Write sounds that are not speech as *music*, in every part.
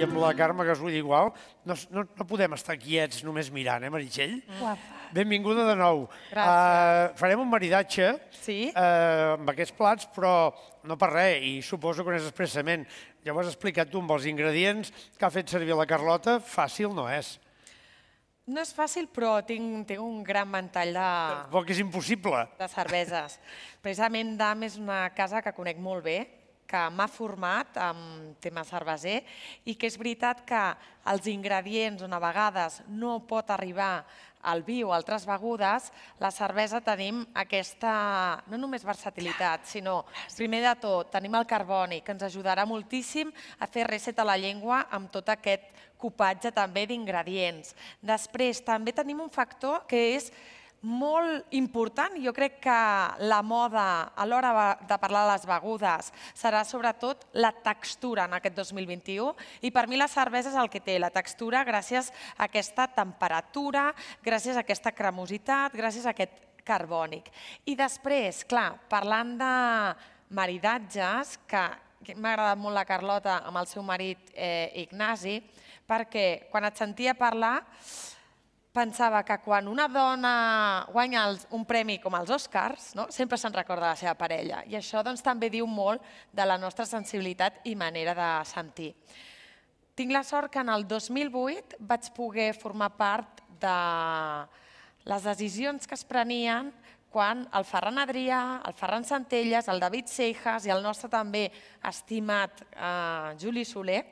i amb la Carme Gasull igual, no, no, no podem estar quiets només mirant, eh, Meritxell? Mm. Guapa. Benvinguda de nou. Gràcies. Uh, farem un maridatge sí? uh, amb aquests plats, però no per res, i suposo que no és expressament. Llavors, explica't tu amb els ingredients que ha fet servir la Carlota, fàcil no és. No és fàcil, però tinc, tinc un gran ventall de... Tampoc és impossible. De cerveses. Precisament DAM és una casa que conec molt bé, que m'ha format en tema cerveser i que és veritat que els ingredients on a vegades no pot arribar al vi o altres begudes, la cervesa tenim aquesta, no només versatilitat, sinó, primer de tot, tenim el carboni, que ens ajudarà moltíssim a fer reset a la llengua amb tot aquest copatge també d'ingredients. Després, també tenim un factor que és molt important. Jo crec que la moda a l'hora de parlar de les begudes serà sobretot la textura en aquest 2021 i per mi la cervesa és el que té, la textura gràcies a aquesta temperatura, gràcies a aquesta cremositat, gràcies a aquest carbònic. I després, clar, parlant de maridatges, que m'ha agradat molt la Carlota amb el seu marit eh, Ignasi, perquè quan et sentia parlar pensava que quan una dona guanya un premi com els Oscars, no? sempre se'n recorda la seva parella. I això doncs, també diu molt de la nostra sensibilitat i manera de sentir. Tinc la sort que en el 2008 vaig poder formar part de les decisions que es prenien quan el Ferran Adrià, el Ferran Centelles, el David Seijas i el nostre també estimat eh, Juli Soler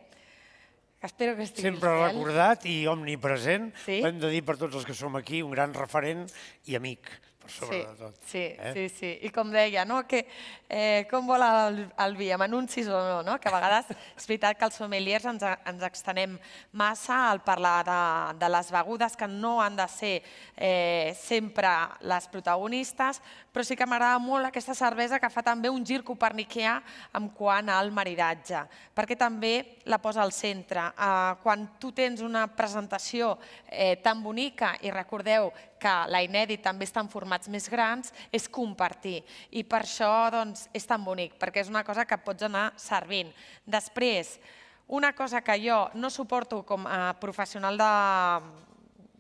Espero que estigui Sempre fiel. Eh, recordat i omnipresent. Sí? Ho hem de dir per tots els que som aquí, un gran referent i amic sobretot. Sí, sí, eh? sí, sí. I com deia, no? que, eh, com vola el, el vi, amb anuncis o no, no? que a vegades és veritat que els sommeliers ens, ens extenem massa al parlar de, de les begudes que no han de ser eh, sempre les protagonistes, però sí que m'agrada molt aquesta cervesa que fa també un gir coperniquià en quant al maridatge, perquè també la posa al centre. Eh, quan tu tens una presentació eh, tan bonica, i recordeu que la inèdit també està en formats més grans, és compartir. I per això doncs, és tan bonic, perquè és una cosa que pots anar servint. Després, una cosa que jo no suporto com a professional de,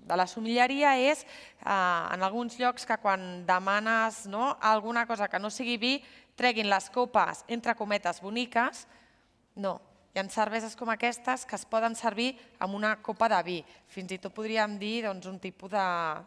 de la somilleria és, eh, en alguns llocs, que quan demanes no, alguna cosa que no sigui vi, treguin les copes, entre cometes, boniques. No, hi ha cerveses com aquestes que es poden servir amb una copa de vi. Fins i tot podríem dir doncs, un tipus de...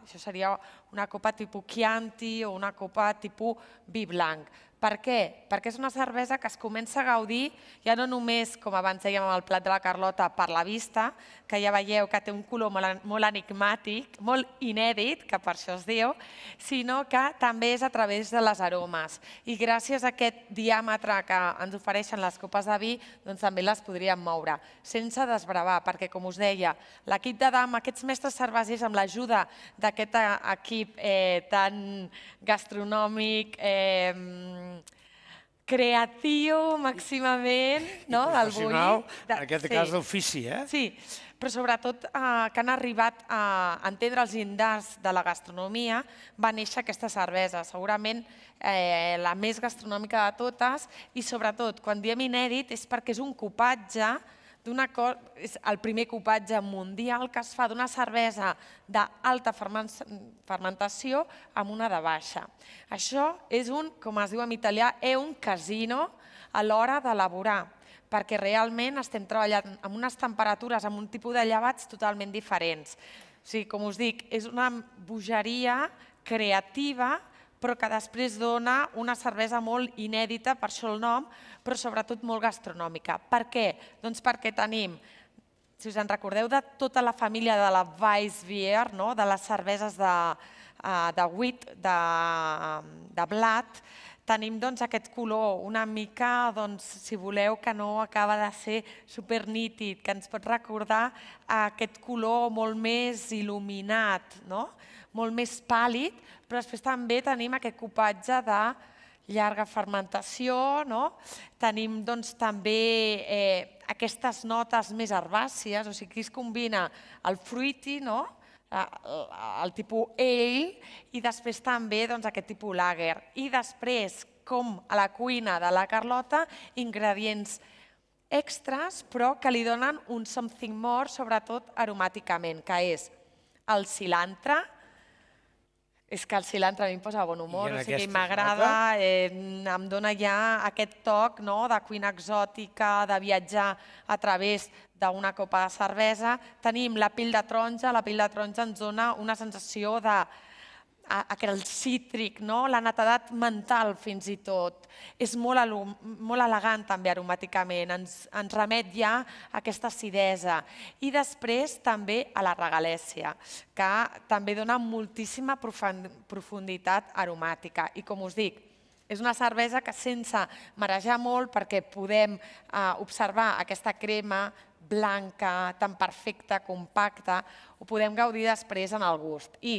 Això seria una copa tipus Chianti o una copa tipus vi blanc. Per què? Perquè és una cervesa que es comença a gaudir ja no només, com abans dèiem amb el plat de la Carlota, per la vista, que ja veieu que té un color molt, enigmàtic, molt inèdit, que per això es diu, sinó que també és a través de les aromes. I gràcies a aquest diàmetre que ens ofereixen les copes de vi, doncs també les podríem moure, sense desbravar, perquè, com us deia, l'equip de dam, aquests mestres cervesers, amb l'ajuda d'aquest eh, equip eh, tan gastronòmic, eh, creatiu màximament, no? Del bulli. De, en aquest sí. cas d'ofici, eh? Sí, però sobretot eh, que han arribat a entendre els indars de la gastronomia, va néixer aquesta cervesa, segurament eh, la més gastronòmica de totes, i sobretot, quan diem inèdit, és perquè és un copatge és el primer copatge mundial que es fa d'una cervesa d'alta fermentació amb una de baixa. Això és un, com es diu en italià, è un casino a l'hora d'elaborar, perquè realment estem treballant amb unes temperatures, amb un tipus de llevats totalment diferents. O sigui, com us dic, és una bogeria creativa però que després dona una cervesa molt inèdita, per això el nom, però sobretot molt gastronòmica. Per què? Doncs perquè tenim si us en recordeu, de tota la família de la Weissbier, no? de les cerveses de, eh, de wheat, de, de blat, tenim doncs, aquest color una mica, doncs, si voleu, que no acaba de ser super nítid, que ens pot recordar aquest color molt més il·luminat, no? molt més pàl·lid, però després també tenim aquest copatge de llarga fermentació, no? tenim doncs, també eh, aquestes notes més herbàcies, o sigui, aquí es combina el fruiti, no? el, el tipus ell, i després també doncs, aquest tipus lager. I després, com a la cuina de la Carlota, ingredients extras, però que li donen un something more, sobretot aromàticament, que és el cilantre, és que el cilantre a mi em posa bon humor, o sigui, m'agrada, eh, em dona ja aquest toc no, de cuina exòtica, de viatjar a través d'una copa de cervesa. Tenim la pell de taronja, la pell de taronja ens dona una sensació de aquell cítric, no? la netedat mental fins i tot. És molt, molt elegant també aromàticament, ens, ens remet ja a aquesta acidesa. I després també a la regalèsia, que també dona moltíssima profunditat aromàtica. I com us dic, és una cervesa que sense marejar molt, perquè podem eh, observar aquesta crema blanca, tan perfecta, compacta, ho podem gaudir després en el gust. I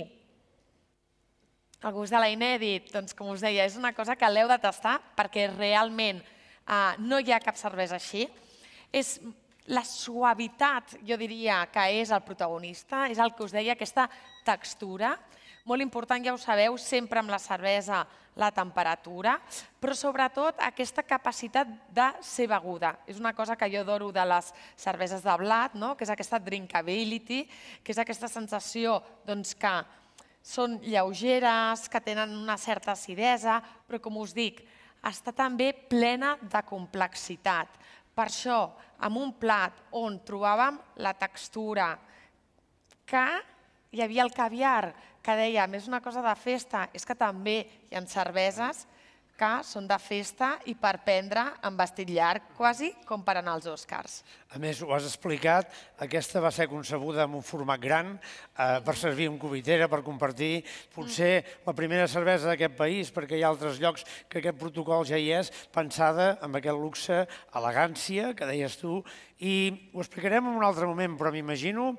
el gust de la inèdit, doncs, com us deia, és una cosa que l'heu de tastar perquè realment eh, no hi ha cap cervesa així. És la suavitat, jo diria, que és el protagonista, és el que us deia, aquesta textura. Molt important, ja ho sabeu, sempre amb la cervesa, la temperatura, però sobretot aquesta capacitat de ser beguda. És una cosa que jo adoro de les cerveses de blat, no? que és aquesta drinkability, que és aquesta sensació doncs, que són lleugeres, que tenen una certa acidesa, però com us dic, està també plena de complexitat. Per això, amb un plat on trobàvem la textura, que hi havia el caviar, que dèiem, és una cosa de festa, és que també hi ha cerveses que són de festa i per prendre en vestit llarg, quasi com per anar als Oscars. A més, ho has explicat, aquesta va ser concebuda en un format gran eh, per servir un cubitera, per compartir potser mm. la primera cervesa d'aquest país, perquè hi ha altres llocs que aquest protocol ja hi és, pensada amb aquest luxe, elegància, que deies tu, i ho explicarem en un altre moment, però m'imagino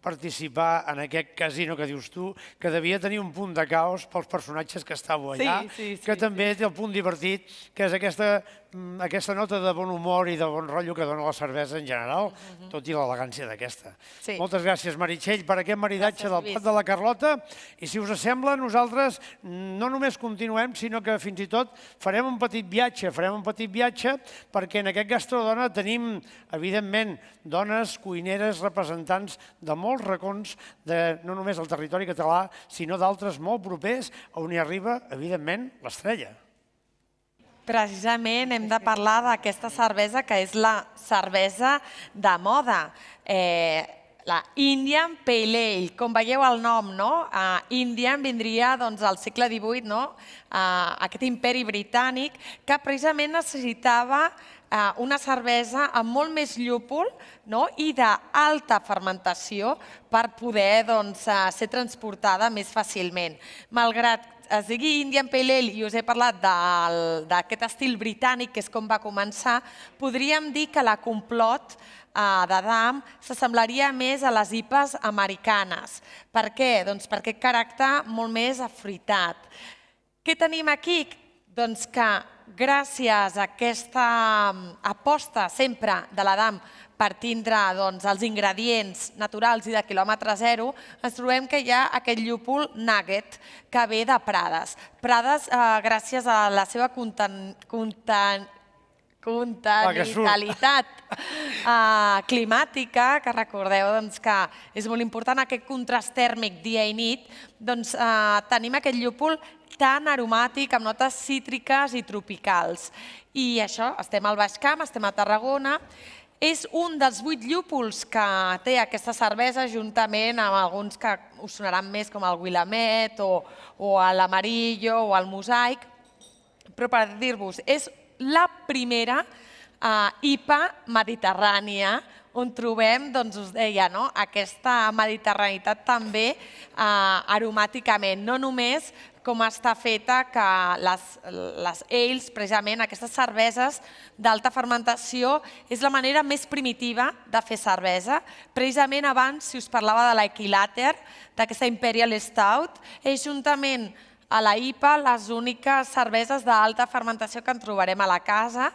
participar en aquest casino que dius tu, que devia tenir un punt de caos pels personatges que estàveu allà, sí, sí, sí, que també té el punt divertit, que és aquesta Mm, aquesta nota de bon humor i de bon rotllo que dona la cervesa en general, uh -huh. tot i l'elegància d'aquesta. Sí. Moltes gràcies, Meritxell, per aquest maridatge gràcies, del plat de la Carlota. I si us sembla, nosaltres no només continuem, sinó que fins i tot farem un petit viatge, farem un petit viatge perquè en aquest Gastrodona tenim, evidentment, dones cuineres representants de molts racons, de, no només del territori català, sinó d'altres molt propers, on hi arriba, evidentment, l'estrella. Precisament hem de parlar d'aquesta cervesa que és la cervesa de moda. Eh, la Indian Pale Ale, com veieu el nom, no? Indian vindria doncs, al segle XVIII, no? aquest imperi britànic, que precisament necessitava eh, una cervesa amb molt més llúpol no? i d'alta fermentació per poder doncs, eh, ser transportada més fàcilment. Malgrat a eh, seguir Indian Pale Ale i us he parlat d'aquest estil britànic, que és com va començar, podríem dir que la complot eh, d'Adam s'assemblaria més a les IPAs americanes. Per què? Doncs per aquest caràcter molt més afruitat. Què tenim aquí? Doncs que gràcies a aquesta mm, aposta sempre de l'Adam per tindre doncs, els ingredients naturals i de quilòmetre zero, ens trobem que hi ha aquest llúpol nugget que ve de Prades. Prades, eh, gràcies a la seva conten, contenitalitat eh, climàtica, que recordeu doncs, que és molt important aquest contrast tèrmic dia i nit, doncs eh, tenim aquest llúpol tan aromàtic, amb notes cítriques i tropicals. I això, estem al Baix Camp, estem a Tarragona, és un dels vuit llúpols que té aquesta cervesa juntament amb alguns que us sonaran més com el Willamette o, o l'Amarillo o el Mosaic. Però per dir-vos, és la primera eh, IPA mediterrània on trobem, doncs us deia, no? aquesta mediterranitat també eh, aromàticament, no només com està feta que les, les ales, precisament aquestes cerveses d'alta fermentació, és la manera més primitiva de fer cervesa. Precisament abans, si us parlava de l'equilàter, d'aquesta Imperial Stout, és juntament amb a la IPA les úniques cerveses d'alta fermentació que en trobarem a la casa,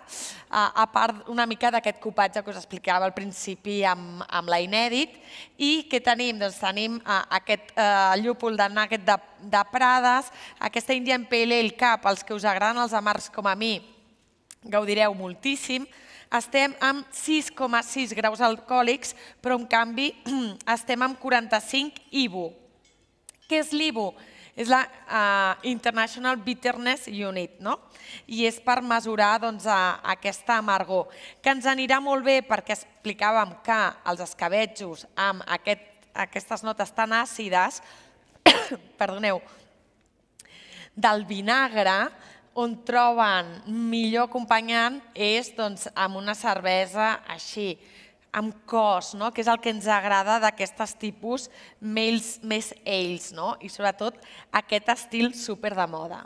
a part una mica d'aquest copatge que us explicava al principi amb, amb la inèdit. I què tenim? Doncs tenim eh, aquest eh, llúpol de nugget de, de Prades, aquesta Indian Pale Ale Cup, els que us agraden els amars com a mi, gaudireu moltíssim, estem amb 6,6 graus alcohòlics, però en canvi *clears throat* estem amb 45 IBU. Què és l'IBU? és la uh, International Bitterness Unit, no? i és per mesurar doncs, a, aquesta amargor, que ens anirà molt bé perquè explicàvem que els escabetjos amb aquest, aquestes notes tan àcides, *coughs* perdoneu, del vinagre, on troben millor acompanyant és doncs, amb una cervesa així, amb cos, no? que és el que ens agrada d'aquestes tipus mails més ells, no? i sobretot aquest estil super de moda.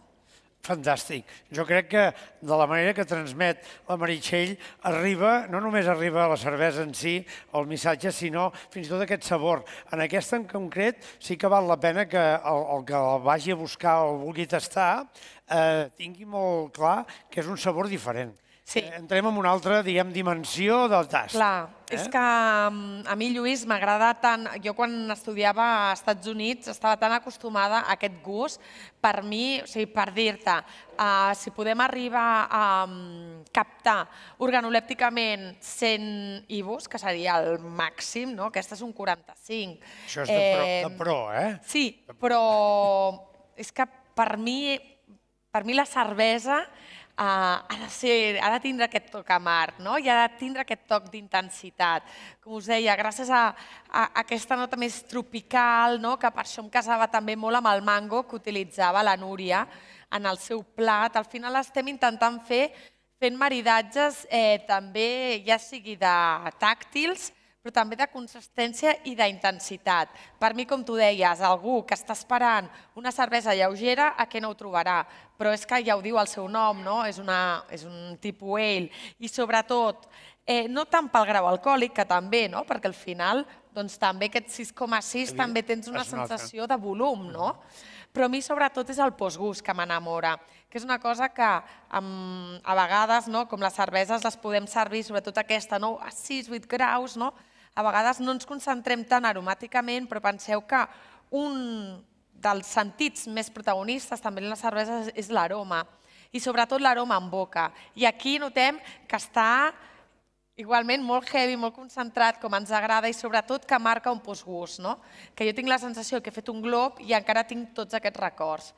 Fantàstic. Jo crec que de la manera que transmet la Meritxell arriba, no només arriba a la cervesa en si, el missatge, sinó fins i tot aquest sabor. En aquesta en concret sí que val la pena que el, el que el vagi a buscar o el vulgui tastar eh, tingui molt clar que és un sabor diferent. Sí. Eh, entrem en una altra, diguem, dimensió del tast. Clar, Eh? És que mm, a mi, Lluís, m'agrada tant... Jo quan estudiava a Estats Units estava tan acostumada a aquest gust. Per mi, o sigui, per dir-te, uh, si podem arribar a um, captar organolèpticament 100 IBUs, que seria el màxim, no? Aquesta és un 45. Això és de, pro, eh, de pro, eh? Sí, però és que per mi, per mi la cervesa uh, ha de ser, ha de tindre aquest toc amarg, no? i ha de tindre aquest toc d'intensitat. Com us deia, gràcies a, a, aquesta nota més tropical, no? que per això em casava també molt amb el mango que utilitzava la Núria en el seu plat, al final estem intentant fer fent maridatges eh, també ja sigui de tàctils, però també de consistència i d'intensitat. Per mi, com tu deies, algú que està esperant una cervesa lleugera, a què no ho trobarà? Però és que ja ho diu el seu nom, no? és, una, és un tipus ale. I sobretot, eh, no tant pel grau alcohòlic, que també, no? perquè al final doncs, també aquest 6,6 també tens una sensació de volum, no? Mm. Però a mi sobretot és el postgust que m'enamora, que és una cosa que amb, mm, a vegades, no? com les cerveses, les podem servir, sobretot aquesta, no? a 6-8 graus, no? a vegades no ens concentrem tant aromàticament, però penseu que un dels sentits més protagonistes també en les cerveses és l'aroma, i sobretot l'aroma en boca. I aquí notem que està igualment molt heavy, molt concentrat, com ens agrada, i sobretot que marca un postgust, no? Que jo tinc la sensació que he fet un glob i encara tinc tots aquests records.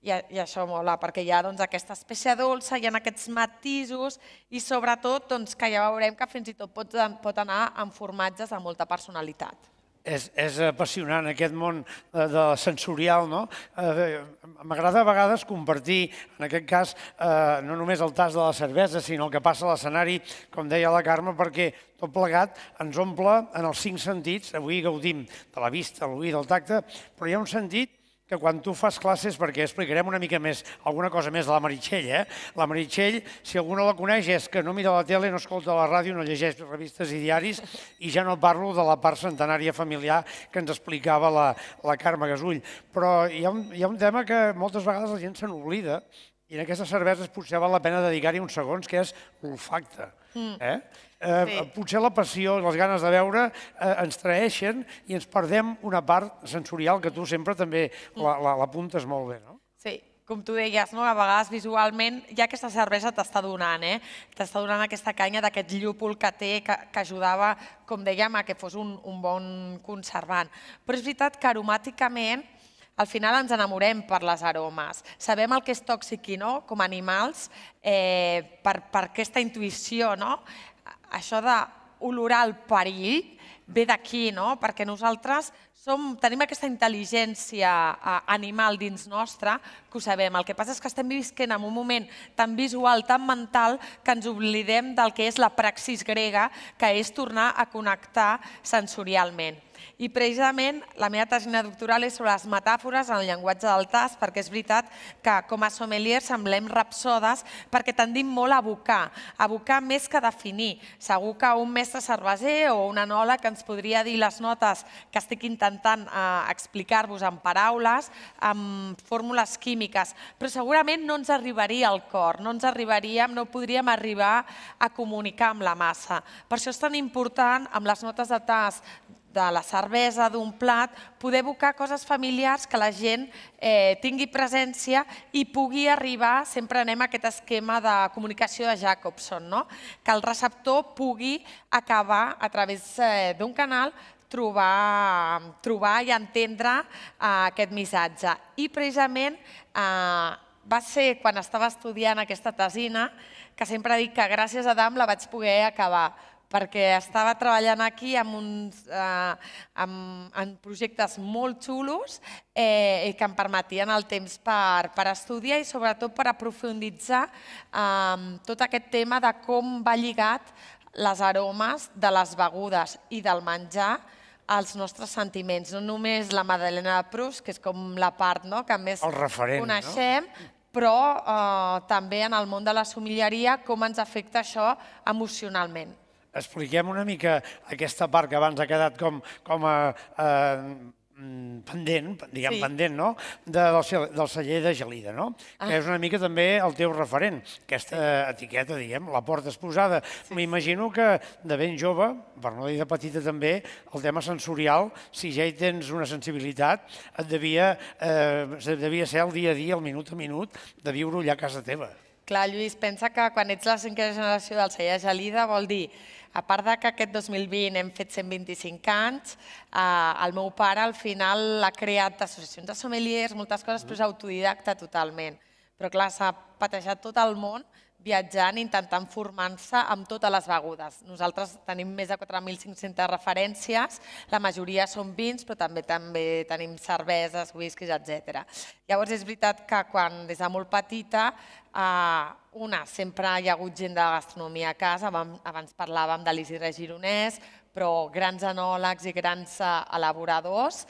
I, I això mola, perquè hi ha doncs, aquesta espècie dolça, hi ha aquests matisos i sobretot doncs, que ja veurem que fins i tot pot, eh, pot anar amb formatges de molta personalitat. És, és apassionant aquest món eh, de, sensorial, no? Eh, M'agrada a vegades compartir, en aquest cas, eh, no només el tas de la cervesa, sinó el que passa a l'escenari, com deia la Carme, perquè tot plegat ens omple en els cinc sentits. Avui gaudim de la vista, l'oïda, el tacte, però hi ha un sentit que quan tu fas classes, perquè explicarem una mica més, alguna cosa més de la Meritxell, eh? La Meritxell, si algú no la coneix, és que no mira la tele, no escolta la ràdio, no llegeix revistes i diaris, i ja no parlo de la part centenària familiar que ens explicava la, la Carme Gasull. Però hi ha, un, hi ha un tema que moltes vegades la gent se n'oblida, i en aquestes cerveses potser val la pena dedicar-hi uns segons, que és l'olfacte. Mm. Eh? Eh, potser la passió les ganes de veure eh, ens traeixen i ens perdem una part sensorial que tu sempre també l'apuntes la, la, molt bé, no? Sí, com tu deies, no? a vegades visualment ja aquesta cervesa t'està donant, eh? t'està donant aquesta canya d'aquest llúpol que té, que, que ajudava, com dèiem, a que fos un, un bon conservant. Però és veritat que aromàticament al final ens enamorem per les aromes. Sabem el que és tòxic i no, com a animals, eh, per, per aquesta intuïció, no? això de olorar el perill ve d'aquí, no? perquè nosaltres som, tenim aquesta intel·ligència eh, animal dins nostra que ho sabem. El que passa és que estem vivint en un moment tan visual, tan mental, que ens oblidem del que és la praxis grega, que és tornar a connectar sensorialment. I precisament la meva tesina doctoral és sobre les metàfores en el llenguatge del tas, perquè és veritat que com a sommelier semblem rapsodes perquè tendim molt a abocar, a abocar més que definir. Segur que un mestre cerveser o una nola que ens podria dir les notes que estic intentant eh, explicar-vos en paraules, amb fórmules químiques, però segurament no ens arribaria al cor, no ens arribaríem, no podríem arribar a comunicar amb la massa. Per això és tan important amb les notes de tas de la cervesa, d'un plat, poder buscar coses familiars que la gent eh, tingui presència i pugui arribar, sempre anem a aquest esquema de comunicació de Jacobson, no? que el receptor pugui acabar a través eh, d'un canal trobar, trobar i entendre eh, aquest missatge. I precisament eh, va ser quan estava estudiant aquesta tesina que sempre dic que gràcies a Adam la vaig poder acabar, perquè estava treballant aquí amb, uns, eh, amb, amb projectes molt xulos eh, que em permetien el temps per, per estudiar i sobretot per aprofunditzar eh, tot aquest tema de com va lligat les aromes de les begudes i del menjar als nostres sentiments, no només la Madalena de Proust, que és com la part no, que més el referent, coneixem, no? però eh, també en el món de la somilleria, com ens afecta això emocionalment expliquem una mica aquesta part que abans ha quedat com, com a, a mm, pendent, diguem sí. pendent, no? De, del, del celler de Gelida, no? Ah. Que és una mica també el teu referent, aquesta sí. etiqueta, diguem, la porta exposada. Sí. M'imagino que de ben jove, per no dir de petita també, el tema sensorial, si ja hi tens una sensibilitat, et devia, eh, devia ser el dia a dia, el minut a minut, de viure allà a casa teva. Clar, Lluís, pensa que quan ets la cinquena generació del celler de Gelida vol dir a part de que aquest 2020 hem fet 125 anys, eh, el meu pare al final ha creat associacions de sommeliers, moltes coses, però és autodidacta totalment. Però clar, s'ha patejat tot el món viatjant, intentant formar-se amb totes les begudes. Nosaltres tenim més de 4.500 referències, la majoria són vins, però també també tenim cerveses, whiskies, etc. Llavors és veritat que quan des de molt petita eh, una, sempre hi ha hagut gent de la gastronomia a casa, abans parlàvem de l'Isidre Gironès, però grans anòlegs i grans eh, elaboradors,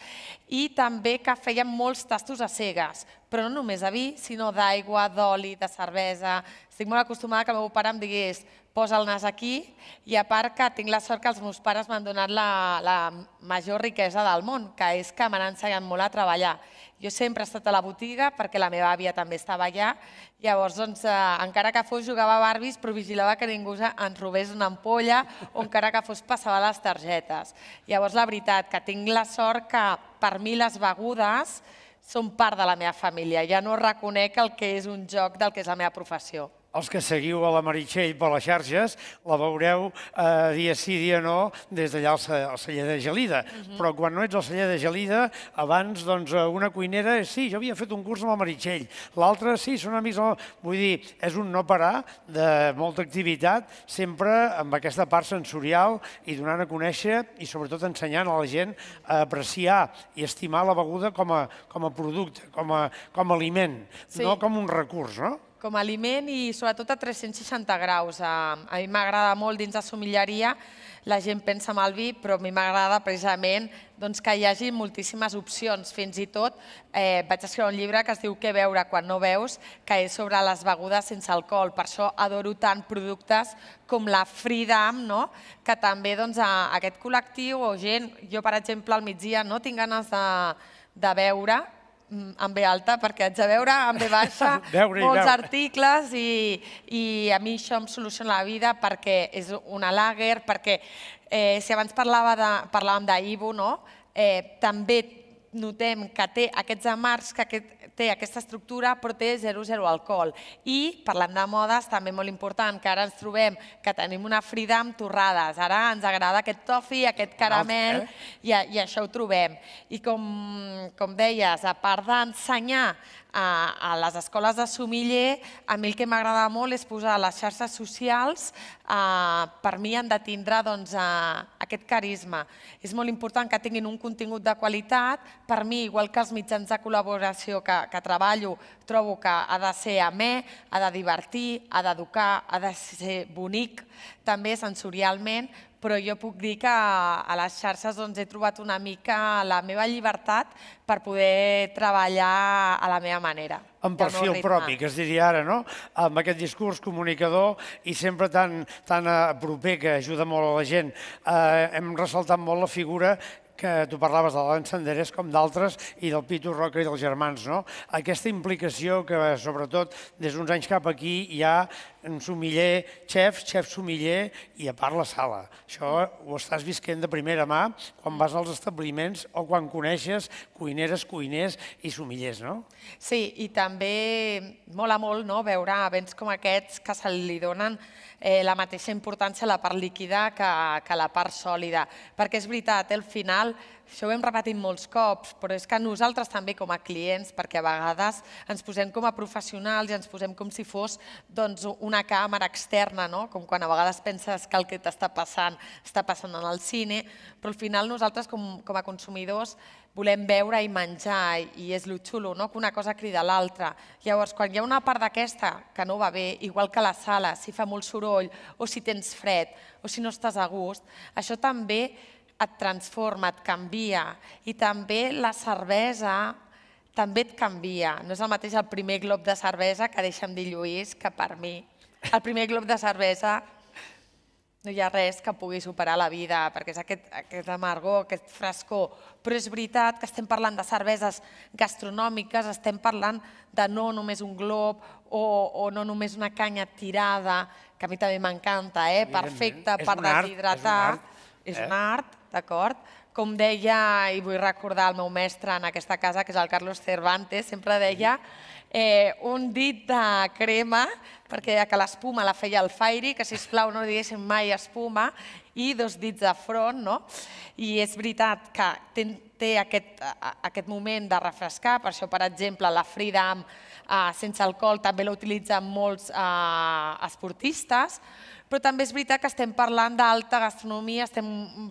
i també que feien molts tastos a cegues, però no només de vi, sinó d'aigua, d'oli, de cervesa. Estic molt acostumada que el meu pare em digués posa el nas aquí i a part que tinc la sort que els meus pares m'han donat la, la major riquesa del món, que és que m'han ensenyat molt a treballar. Jo sempre he estat a la botiga perquè la meva àvia també estava allà, llavors doncs, eh, encara que fos jugava a Barbies però vigilava que ningú ens robés una ampolla o encara que fos passava les targetes. Llavors la veritat que tinc la sort que per mi les begudes són part de la meva família, ja no reconec el que és un joc del que és la meva professió els que seguiu a la Meritxell per les xarxes, la veureu eh, dia sí, dia no, des d'allà al, al celler de Gelida. Uh -huh. Però quan no ets al celler de Gelida, abans doncs, eh, una cuinera sí, jo havia fet un curs amb la Meritxell, l'altre sí, són amics... Vull dir, és un no parar de molta activitat, sempre amb aquesta part sensorial i donant a conèixer i sobretot ensenyant a la gent a apreciar i estimar la beguda com a, com a producte, com a, com a aliment, sí. no com un recurs, no? com a aliment i sobretot a 360 graus. A mi m'agrada molt dins de somilleria, la gent pensa en el vi, però a mi m'agrada precisament doncs, que hi hagi moltíssimes opcions. Fins i tot eh, vaig escriure un llibre que es diu Què veure quan no veus, que és sobre les begudes sense alcohol. Per això adoro tant productes com la Freedom, no? que també doncs, a aquest col·lectiu o gent, jo per exemple al migdia no tinc ganes de, de veure Mm, amb ve alta, perquè haig de veure amb ve baixa *laughs* molts articles i, i a mi això em soluciona la vida perquè és una lager, perquè eh, si abans parlava de, parlàvem d'Ibu, no? eh, també notem que té aquests amars, que aquest, té aquesta estructura, però té 0,0 alcohol. I, parlant de modes, també molt important, que ara ens trobem que tenim una frida amb torrades. Ara ens agrada aquest tofi, aquest caramel, eh? i, i això ho trobem. I com, com deies, a part d'ensenyar a les escoles de sumiller, a mi el que m'agrada molt és posar a les xarxes socials, eh, per mi han de tindre doncs, eh, aquest carisma. És molt important que tinguin un contingut de qualitat, per mi, igual que els mitjans de col·laboració que, que treballo, trobo que ha de ser amè, ha de divertir, ha d'educar, ha de ser bonic, també sensorialment, però jo puc dir que a les xarxes doncs, he trobat una mica la meva llibertat per poder treballar a la meva manera. Amb perfil propi, que es diria ara, no? Amb aquest discurs comunicador i sempre tan, tan eh, proper que ajuda molt a la gent. Eh, hem ressaltat molt la figura que tu parlaves de l'Alan Senderés com d'altres i del Pitu Roca i dels germans, no? Aquesta implicació que, sobretot, des d'uns anys cap aquí ja un sommelier, xef, xef sommelier i a part la sala. Això ho estàs visquent de primera mà quan vas als establiments o quan coneixes cuineres, cuiners i sommeliers, no? Sí, i també mola molt no, veure events com aquests que se li donen eh, la mateixa importància a la part líquida que, que a la part sòlida, perquè és veritat, al final això ho hem repetit molts cops, però és que nosaltres també com a clients, perquè a vegades ens posem com a professionals i ens posem com si fos doncs, una càmera externa, no? com quan a vegades penses que el que t'està passant està passant en el cine, però al final nosaltres com, com a consumidors volem veure i menjar i és lo xulo, no? que una cosa crida l'altra. Llavors, quan hi ha una part d'aquesta que no va bé, igual que la sala, si fa molt soroll o si tens fred o si no estàs a gust, això també et transforma, et canvia. I també la cervesa també et canvia. No és el mateix el primer glob de cervesa, que deixa'm dir Lluís, que per mi. El primer glob de cervesa no hi ha res que pugui superar la vida, perquè és aquest, aquest amargor, aquest frescor. Però és veritat que estem parlant de cerveses gastronòmiques, estem parlant de no només un glob o, o no només una canya tirada, que a mi també m'encanta, eh? perfecta per deshidratar. És un art. És un art. Eh? És un art d'acord? Com deia, i vull recordar el meu mestre en aquesta casa, que és el Carlos Cervantes, sempre deia eh, un dit de crema, perquè deia que l'espuma la feia el Fairy, que sisplau no diguéssim mai espuma, i dos dits de front, no? I és veritat que ten, té aquest, aquest moment de refrescar, per això, per exemple, la amb, eh, sense alcohol també l'utilitzen molts eh, esportistes, però també és veritat que estem parlant d'alta gastronomia, estem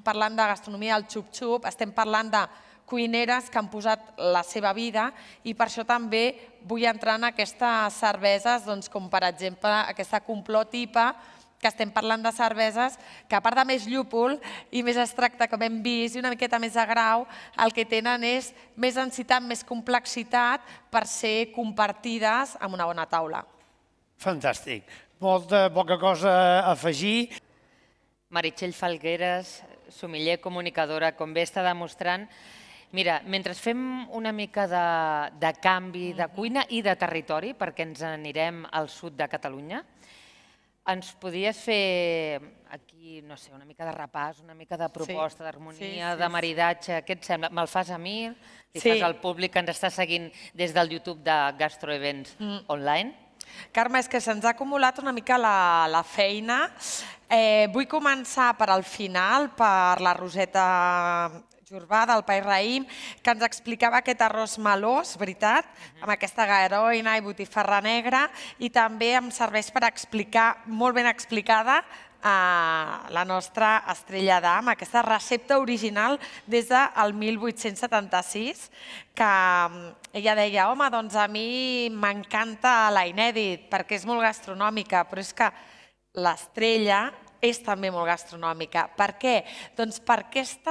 parlant de gastronomia del xup-xup, estem parlant de cuineres que han posat la seva vida i per això també vull entrar en aquestes cerveses, doncs, com per exemple aquesta complotipa, IPA, que estem parlant de cerveses, que a part de més llúpol i més extracte, com hem vist, i una miqueta més de grau, el que tenen és més densitat, més complexitat per ser compartides amb una bona taula. Fantàstic molta poca cosa a afegir. Meritxell Falgueres, somiller comunicadora, com bé està demostrant, Mira, mentre fem una mica de, de canvi de mhm. cuina i de territori, perquè ens anirem al sud de Catalunya, ens podies fer aquí, no sé, una mica de repàs, una mica de proposta, sí, d'harmonia, sí, sí, de maridatge, què et sembla? Me'l fas a mi, li sí. fas al públic que ens està seguint des del YouTube de Gastroevents mm. Online? Carme, és que se'ns ha acumulat una mica la, la feina. Eh, vull començar per al final, per la Roseta Jorbà del Pai Raïm, que ens explicava aquest arròs meló, és veritat, amb aquesta gaeroina i botifarra negra, i també em serveix per explicar, molt ben explicada, la nostra estrella d'am, aquesta recepta original des del 1876, que mm, ella deia, home, doncs a mi m'encanta la inèdit perquè és molt gastronòmica, però és que l'estrella és també molt gastronòmica. Per què? Doncs per aquest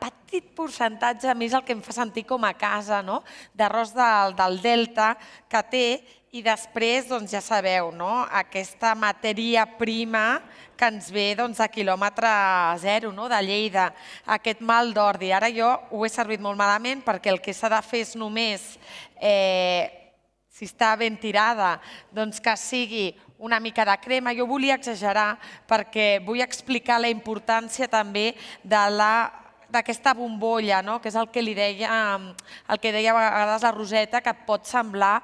petit percentatge, a mi és el que em fa sentir com a casa, no? d'arròs del, del delta que té, i després, doncs ja sabeu, no? aquesta matèria prima que ens ve doncs, a quilòmetre zero no? de Lleida, aquest mal d'ordi. Ara jo ho he servit molt malament perquè el que s'ha de fer és només, eh, si està ben tirada, doncs que sigui una mica de crema. Jo volia exagerar perquè vull explicar la importància també de la d'aquesta bombolla, no? que és el que li deia, el que deia a vegades la Roseta, que pot semblar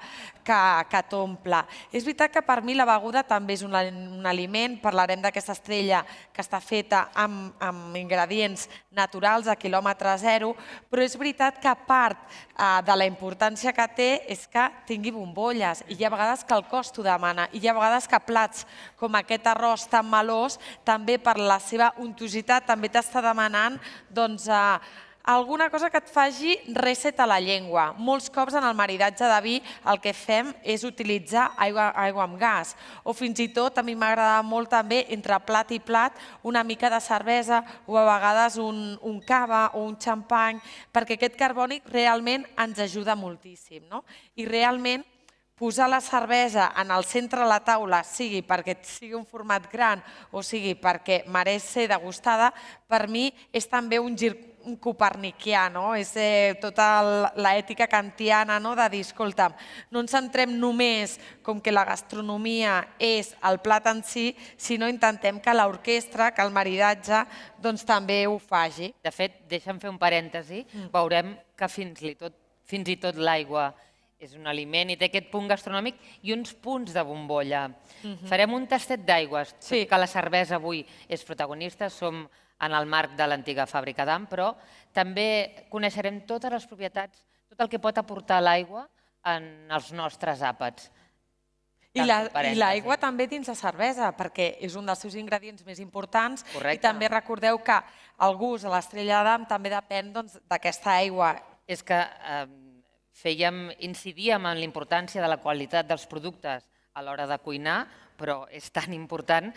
que, que t'omple. És veritat que per mi la beguda també és un, un aliment, parlarem d'aquesta estrella que està feta amb, amb ingredients naturals a quilòmetre zero, però és veritat que part eh, de la importància que té és que tingui bombolles, i hi ha vegades que el cost ho demana, i hi ha vegades que plats com aquest arròs tan melós, també per la seva untositat, també t'està demanant doncs, eh, alguna cosa que et faci reset a la llengua. Molts cops en el maridatge de vi el que fem és utilitzar aigua, aigua amb gas. O fins i tot, a mi m'agrada molt també, entre plat i plat, una mica de cervesa o a vegades un, un cava o un xampany, perquè aquest carbònic realment ens ajuda moltíssim. No? I realment posar la cervesa en el centre de la taula, sigui perquè sigui un format gran o sigui perquè mereix ser degustada, per mi és també un gir coperniquià, no? és eh, tota l'ètica kantiana no? de dir, escolta, no ens centrem només com que la gastronomia és el plat en si, sinó intentem que l'orquestra, que el maridatge, doncs també ho faci. De fet, deixa'm fer un parèntesi, mm. veurem que fins i tot, fins i tot l'aigua és un aliment i té aquest punt gastronòmic i uns punts de bombolla. Mm -hmm. Farem un tastet d'aigües, sí. que la cervesa avui és protagonista, som en el marc de l'antiga fàbrica d'Ampro. També coneixerem totes les propietats, tot el que pot aportar l'aigua en els nostres àpats. I l'aigua la, també dins la cervesa, perquè és un dels seus ingredients més importants. Correcte. I també recordeu que el gust a l'estrella d'Am també depèn doncs, d'aquesta doncs, aigua. És que eh, fèiem, incidíem en l'importància de la qualitat dels productes a l'hora de cuinar, però és tan important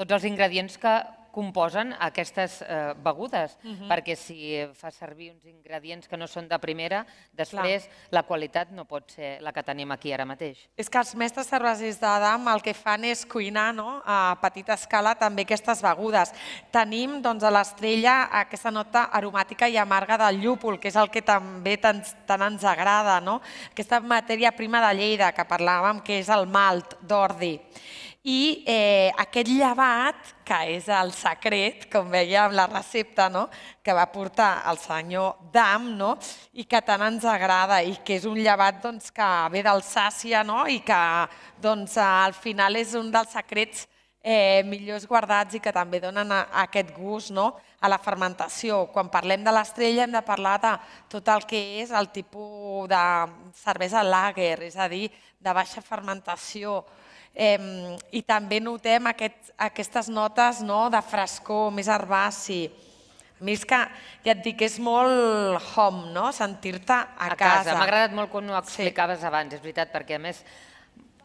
tots els ingredients que composen aquestes eh, begudes, uh -huh. perquè si fa servir uns ingredients que no són de primera, després Clar. la qualitat no pot ser la que tenim aquí ara mateix. És que els mestres cervesers d'Adam el que fan és cuinar no? a petita escala també aquestes begudes. Tenim doncs, a l'estrella aquesta nota aromàtica i amarga del llúpol, que és el que també tant, tant ens agrada, no? aquesta matèria prima de Lleida que parlàvem, que és el malt d'ordi i eh, aquest llevat, que és el secret, com veiem la recepta, no? que va portar el senyor Dam, no? i que tant ens agrada, i que és un llevat doncs, que ve d'Alsàcia, no? i que doncs, al final és un dels secrets eh, millors guardats i que també donen a, a aquest gust no? a la fermentació. Quan parlem de l'estrella hem de parlar de tot el que és el tipus de cervesa lager, és a dir, de baixa fermentació, Eh, I també notem aquest, aquestes notes no, de frescor, més herbaci. A mi és que, ja et dic, és molt home, no? sentir-te a, a casa. casa. M'ha agradat molt com ho explicaves sí. abans, és veritat, perquè a més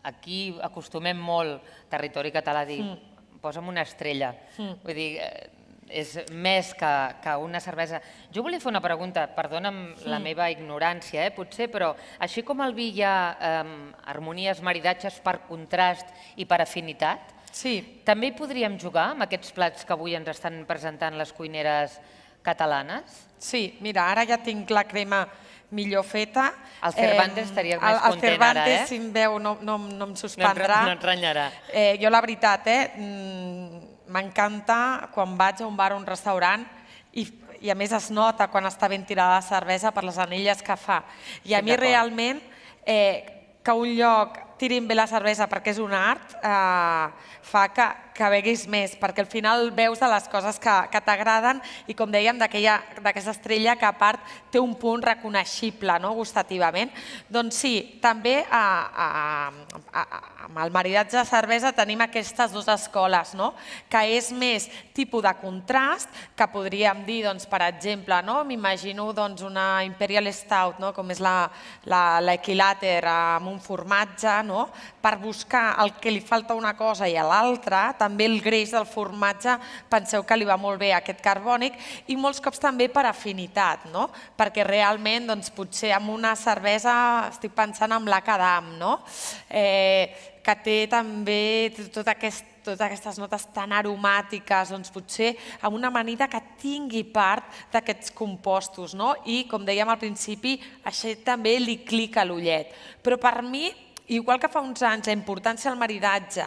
aquí acostumem molt territori català a dir mm. posa'm una estrella. Mm. Vull dir, eh, és més que, que una cervesa. Jo volia fer una pregunta, perdona'm sí. la meva ignorància, eh, potser, però així com el vi hi ha eh, harmonies, maridatges per contrast i per afinitat, sí. també podríem jugar amb aquests plats que avui ens estan presentant les cuineres catalanes? Sí, mira, ara ja tinc la crema millor feta. El Cervantes eh, estaria més el, el content Cervantes, ara, eh? si em veu, no, no, no em suspendrà. No, no, no et renyarà. Eh, jo, la veritat, eh, mm, M'encanta quan vaig a un bar o un restaurant i, i a més es nota quan està ben tirada la cervesa per les anelles que fa. I a sí, mi realment eh, que un lloc tirin bé la cervesa perquè és un art eh, fa que, que beguis més, perquè al final veus de les coses que, que t'agraden i, com dèiem, d'aquesta estrella que a part té un punt reconeixible no? gustativament. Doncs sí, també a, a, a, a, amb el maridatge de cervesa tenim aquestes dues escoles, no? que és més tipus de contrast, que podríem dir, doncs, per exemple, no? m'imagino doncs, una Imperial Stout, no? com és l'Equilater, amb un formatge, no? per buscar el que li falta una cosa i a l'altra, també també el greix del formatge, penseu que li va molt bé aquest carbònic, i molts cops també per afinitat, no? perquè realment doncs, potser amb una cervesa estic pensant amb la Kadam, no? eh, que té també tot aquest totes aquestes notes tan aromàtiques, doncs potser amb una amanida que tingui part d'aquests compostos, no? I, com dèiem al principi, això també li clica l'ullet. Però per mi Igual que fa uns anys la importància del maridatge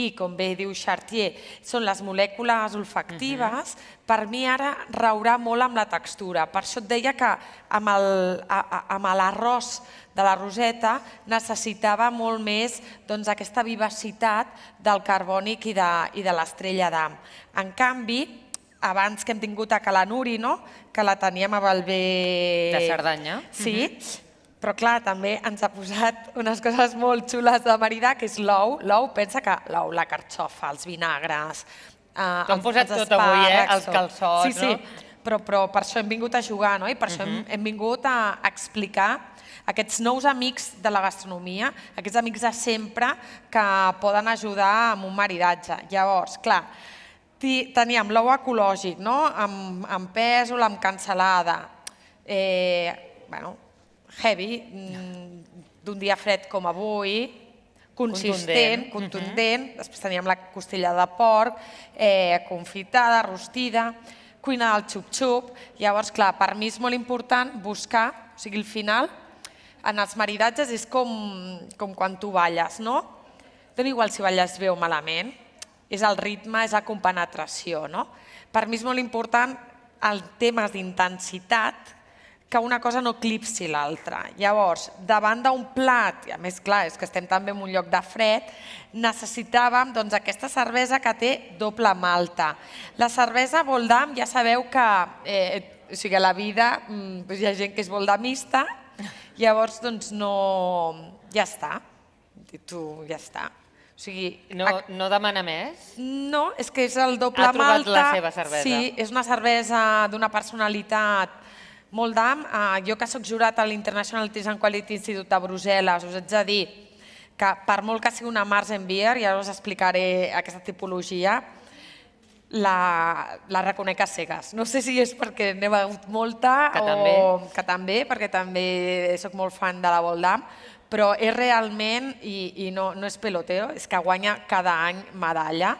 i, com bé diu Chartier, són les molècules olfactives, uh mhm. -huh. per mi ara raurà molt amb la textura. Per això et deia que amb l'arròs de la roseta necessitava molt més doncs, aquesta vivacitat del carbònic i de, i de l'estrella d'am. En canvi, abans que hem tingut a Calanuri, no? que la teníem a Valver... De Cerdanya. Sí, uh mhm. -huh però clar, també ens ha posat unes coses molt xules de maridar, que és l'ou. L'ou, pensa que l'ou, la carxofa, els vinagres... Eh, T'ho han posat tot avui, eh? Els calçots, sí, no? però, però per això hem vingut a jugar, no? I per uh -huh. això hem, mhm. hem vingut a explicar aquests nous amics de la gastronomia, aquests amics de sempre que poden ajudar amb un maridatge. Llavors, clar, teníem l'ou ecològic, no? Amb, amb pèsol, amb cancel·lada, eh, bueno, heavy, mm, d'un dia fred com avui, consistent, contundent, contundent. Uh mhm. -huh. després teníem la costella de porc, eh, confitada, rostida, cuina del xup-xup, llavors, clar, per mi és molt important buscar, o sigui, el final, en els maridatges és com, com quan tu balles, no? Dona igual si balles bé o malament, és el ritme, és la compenetració, no? Per mi és molt important el tema d'intensitat, que una cosa no eclipsi l'altra. Llavors, davant d'un plat, i a més, clar, és que estem també en un lloc de fred, necessitàvem doncs, aquesta cervesa que té doble malta. La cervesa Voldam, ja sabeu que eh, o sigui, a la vida mm, doncs, hi ha gent que és voldamista, llavors doncs, no... ja està. Tu ja està. O sigui, no, no demana més? No, és que és el doble malta. Ha trobat malta. la seva cervesa. Sí, és una cervesa d'una personalitat molt d'am. Eh, jo que sóc jurat a l'International Tears and Quality Institute de Brussel·les, us haig de dir que per molt que sigui una Mars en Beer, ja us explicaré aquesta tipologia, la, la reconec a cegues. No sé si és perquè n'he begut molta que o també. que també, perquè també sóc molt fan de la Voldam, però és realment, i, i no, no és peloteo, és que guanya cada any medalla,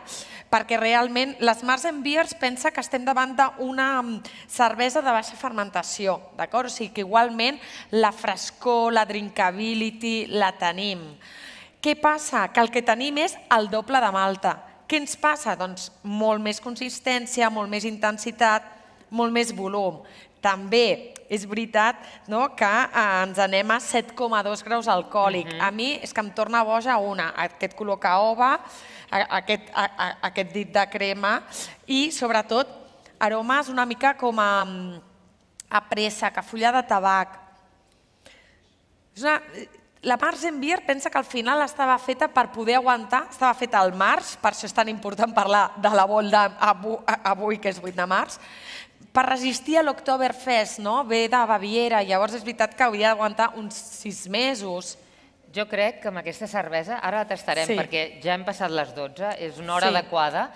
perquè realment les Mars and Beers pensa que estem davant d'una cervesa de baixa fermentació, d'acord? O sigui que igualment la frescor, la drinkability la tenim. Què passa? Que el que tenim és el doble de malta. Què ens passa? Doncs molt més consistència, molt més intensitat, molt més volum. També és veritat no, que eh, ens anem a 7,2 graus alcohòlic. Uh mhm. -huh. A mi és que em torna boja una, aquest color caoba, aquest, a, a, aquest dit de crema i, sobretot, aromes una mica com a, mm, a pressa, que fulla de tabac. És una, la Mars Envier pensa que al final estava feta per poder aguantar, estava feta al març, per això és tan important parlar de la volta avui, avui que és 8 de març, per resistir a l'Octoberfest, no? ve de Baviera, llavors és veritat que hauria d'aguantar uns sis mesos. Jo crec que amb aquesta cervesa, ara la tastarem sí. perquè ja hem passat les 12, és una hora sí. adequada,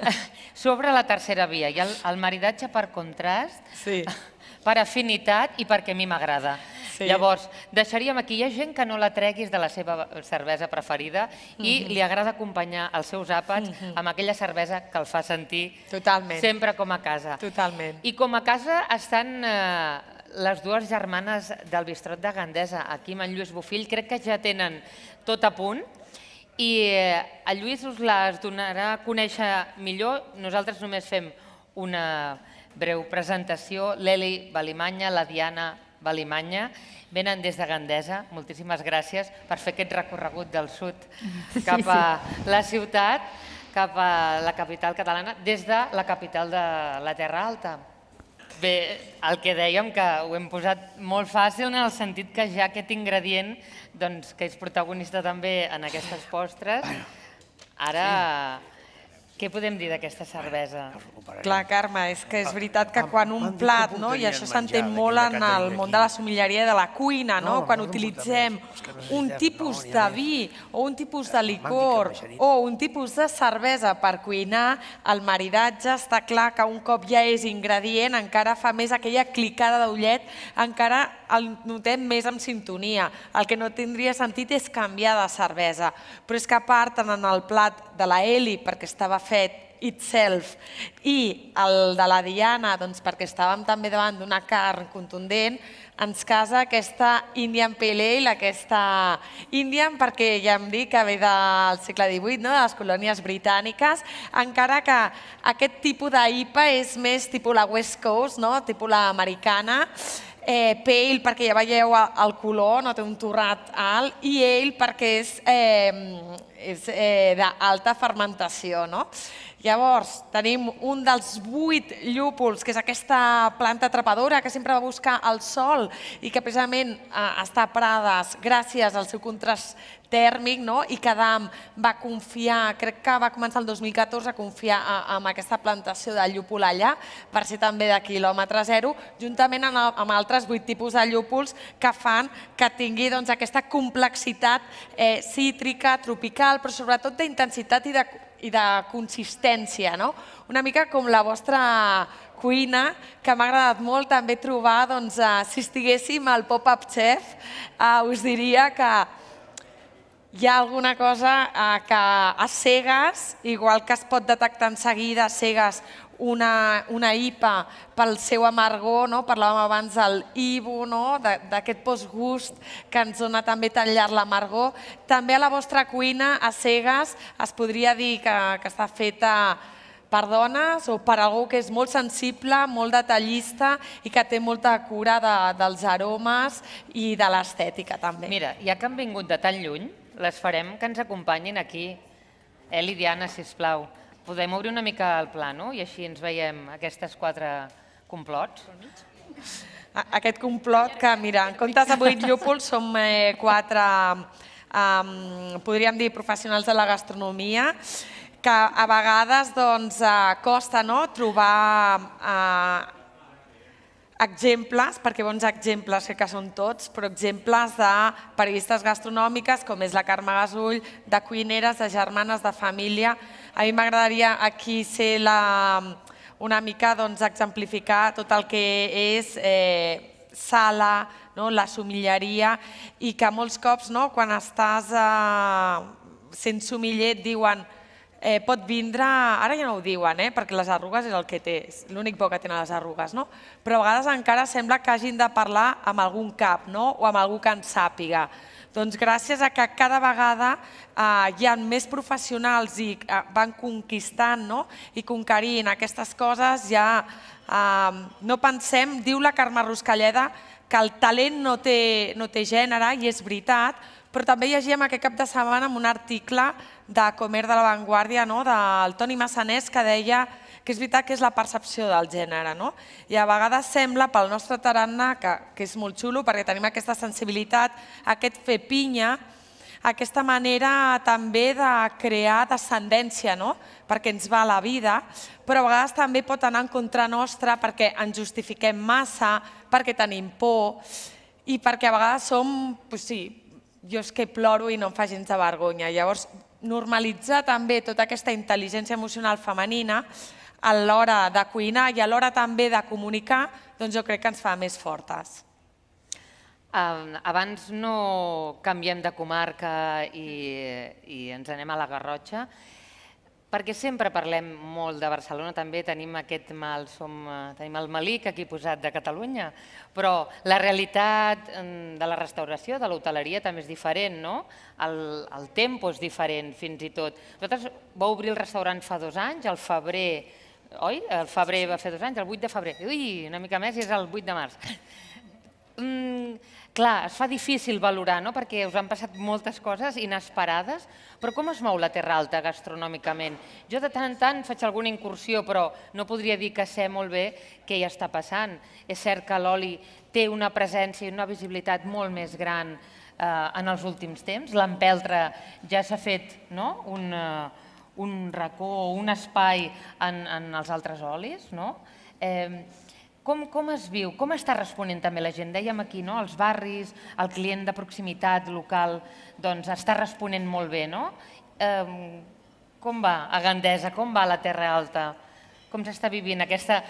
*laughs* sobre la tercera via. I el, el maridatge per contrast... Sí per afinitat i perquè a mi m'agrada. Sí. Llavors, deixaríem aquí, hi ha gent que no la treguis de la seva cervesa preferida i mm -hmm. li agrada acompanyar els seus àpats mm -hmm. amb aquella cervesa que el fa sentir Totalment. sempre com a casa. Totalment. I com a casa estan eh, les dues germanes del Bistrot de Gandesa, aquí amb en Lluís Bofill, crec que ja tenen tot a punt. I eh, el Lluís us les donarà a conèixer millor, nosaltres només fem una breu presentació, l'Eli Balimanya, la Diana Balimanya, venen des de Gandesa. Moltíssimes gràcies per fer aquest recorregut del sud cap a la ciutat, cap a la capital catalana, des de la capital de la Terra Alta. Bé, el que dèiem, que ho hem posat molt fàcil en el sentit que ja aquest ingredient, doncs, que és protagonista també en aquestes postres, ara... Sí què podem dir d'aquesta cervesa? Clar, Carme, és que és ah, veritat que quan un plat, no, i això s'entén molt en el món de la somilleria i de la cuina, no? quan utilitzem un tipus de vi o un tipus de licor o un tipus de cervesa per cuinar, el maridatge està clar que un cop ja és ingredient encara fa més aquella clicada d'ullet, encara el notem més en sintonia. El que no tindria sentit és canviar de cervesa. Però és que a part, tant en el plat de la Eli, perquè estava fet itself, i el de la Diana, doncs perquè estàvem també davant d'una carn contundent, ens casa aquesta Indian Pale Ale, aquesta Indian, perquè ja em dic que ve del segle XVIII, no? de les colònies britàniques, encara que aquest tipus d'IPA és més tipus la West Coast, no? tipus l'americana, americana eh, pale perquè ja veieu el color, no té un torrat alt, i ale perquè és, eh, és eh, d'alta fermentació. No? Llavors, tenim un dels vuit llúpols, que és aquesta planta atrapadora que sempre va buscar el sol i que precisament eh, està a Prades gràcies al seu contrast tèrmic no? i que Adam va confiar, crec que va començar el 2014 a confiar eh, en aquesta plantació de llúpol allà, per ser també de quilòmetre zero, juntament amb, amb altres vuit tipus de llúpols que fan que tingui doncs, aquesta complexitat eh, cítrica, tropical, però sobretot d'intensitat i de i de consistència, no? Una mica com la vostra cuina, que m'ha agradat molt també trobar, doncs, eh, si estiguéssim al Pop-Up Chef, eh, us diria que hi ha alguna cosa eh, que a cegues, igual que es pot detectar en seguida cegues una, una IPA pel seu amargor, no? parlàvem abans del IBU, no? d'aquest postgust que ens dona també tan llarg l'amargor. També a la vostra cuina, a cegues, es podria dir que, que està feta per dones o per algú que és molt sensible, molt detallista i que té molta cura de, dels aromes i de l'estètica també. Mira, ja que han vingut de tan lluny, les farem que ens acompanyin aquí. Eli, eh, Diana, sisplau. plau. Podem obrir una mica el pla, no? I així ens veiem aquestes quatre complots. Aquest complot que, mira, en comptes de vuit llúpols som eh, quatre, eh, podríem dir, professionals de la gastronomia, que a vegades doncs, eh, costa no? trobar eh, exemples, perquè bons exemples crec que són tots, però exemples de periodistes gastronòmiques, com és la Carme Gasull, de cuineres, de germanes, de família, a mi m'agradaria aquí ser la, una mica doncs, exemplificar tot el que és eh, sala, no? la somilleria, i que molts cops no? quan estàs eh, sent somiller et diuen eh, pot vindre, ara ja no ho diuen, eh, perquè les arrugues és el que té, l'únic bo que tenen les arrugues, no? però a vegades encara sembla que hagin de parlar amb algun cap no? o amb algú que en sàpiga. Doncs gràcies a que cada vegada eh, hi ha més professionals i eh, van conquistant no? i conquerint aquestes coses, ja eh, no pensem, diu la Carme Ruscalleda, que el talent no té, no té gènere, i és veritat, però també llegíem aquest cap de setmana un article de Comer de la Vanguardia, no? del Toni Massanès, que deia que que és veritat que és la percepció del gènere, no? I a vegades sembla, pel nostre tarannà, que, que és molt xulo, perquè tenim aquesta sensibilitat, aquest fer pinya, aquesta manera també de crear descendència, no? perquè ens va la vida, però a vegades també pot anar en contra nostra perquè ens justifiquem massa, perquè tenim por i perquè a vegades som, pues sí, jo és que ploro i no em fa gens de vergonya. Llavors, normalitzar també tota aquesta intel·ligència emocional femenina a l'hora de cuinar i a l'hora també de comunicar, doncs jo crec que ens fa més fortes. Abans no canviem de comarca i, i ens anem a la Garrotxa, perquè sempre parlem molt de Barcelona, també tenim aquest mal, som, tenim el malic aquí posat de Catalunya, però la realitat mm, de la restauració, de l'hoteleria, també és diferent, no? El, el tempo és diferent, fins i tot. Vosaltres vau obrir el restaurant fa dos anys, al febrer oi? El febrer va fer dos anys, el 8 de febrer. Ui, una mica més i és el 8 de març. *laughs* Mm, clar, es fa difícil valorar, no? perquè us han passat moltes coses inesperades, però com es mou la Terra Alta gastronòmicament? Jo de tant en tant faig alguna incursió, però no podria dir que sé molt bé què hi està passant. És cert que l'oli té una presència i una visibilitat molt més gran eh, en els últims temps. L'empeltre ja s'ha fet no? un... Eh, un racó o un espai en, en els altres olis. No? Eh, com, com es viu? Com està responent també la gent? Dèiem aquí, no? els barris, el client de proximitat local, doncs està responent molt bé. No? Eh, com va a Gandesa? Com va a la Terra Alta? Com s'està vivint aquesta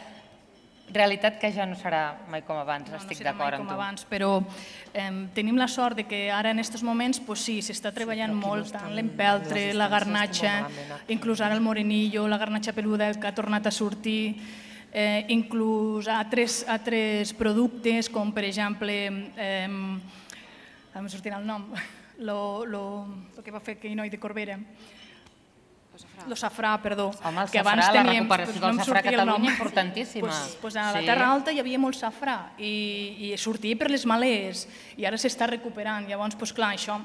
Realitat que ja no serà mai com abans, no, estic no d'acord amb tu. Abans, però eh, tenim la sort de que ara en aquests moments pues sí, s'està treballant sí, molt, tant l'empeltre, la garnatxa, inclús ara el morenillo, la garnatxa peluda que ha tornat a sortir, eh, inclús altres, altres productes com per exemple, eh, em sortirà el nom, *laughs* lo, lo, que va fer Quinoi de Corbera, lo safrà, perdó. Home, el que safrà, abans teníem, la recuperació doncs, no safrà a Catalunya importantíssima. Pues, pues a la sí. Terra Alta hi havia molt safrà i, i sortia per les malers i ara s'està recuperant. Llavors, pues, clar, això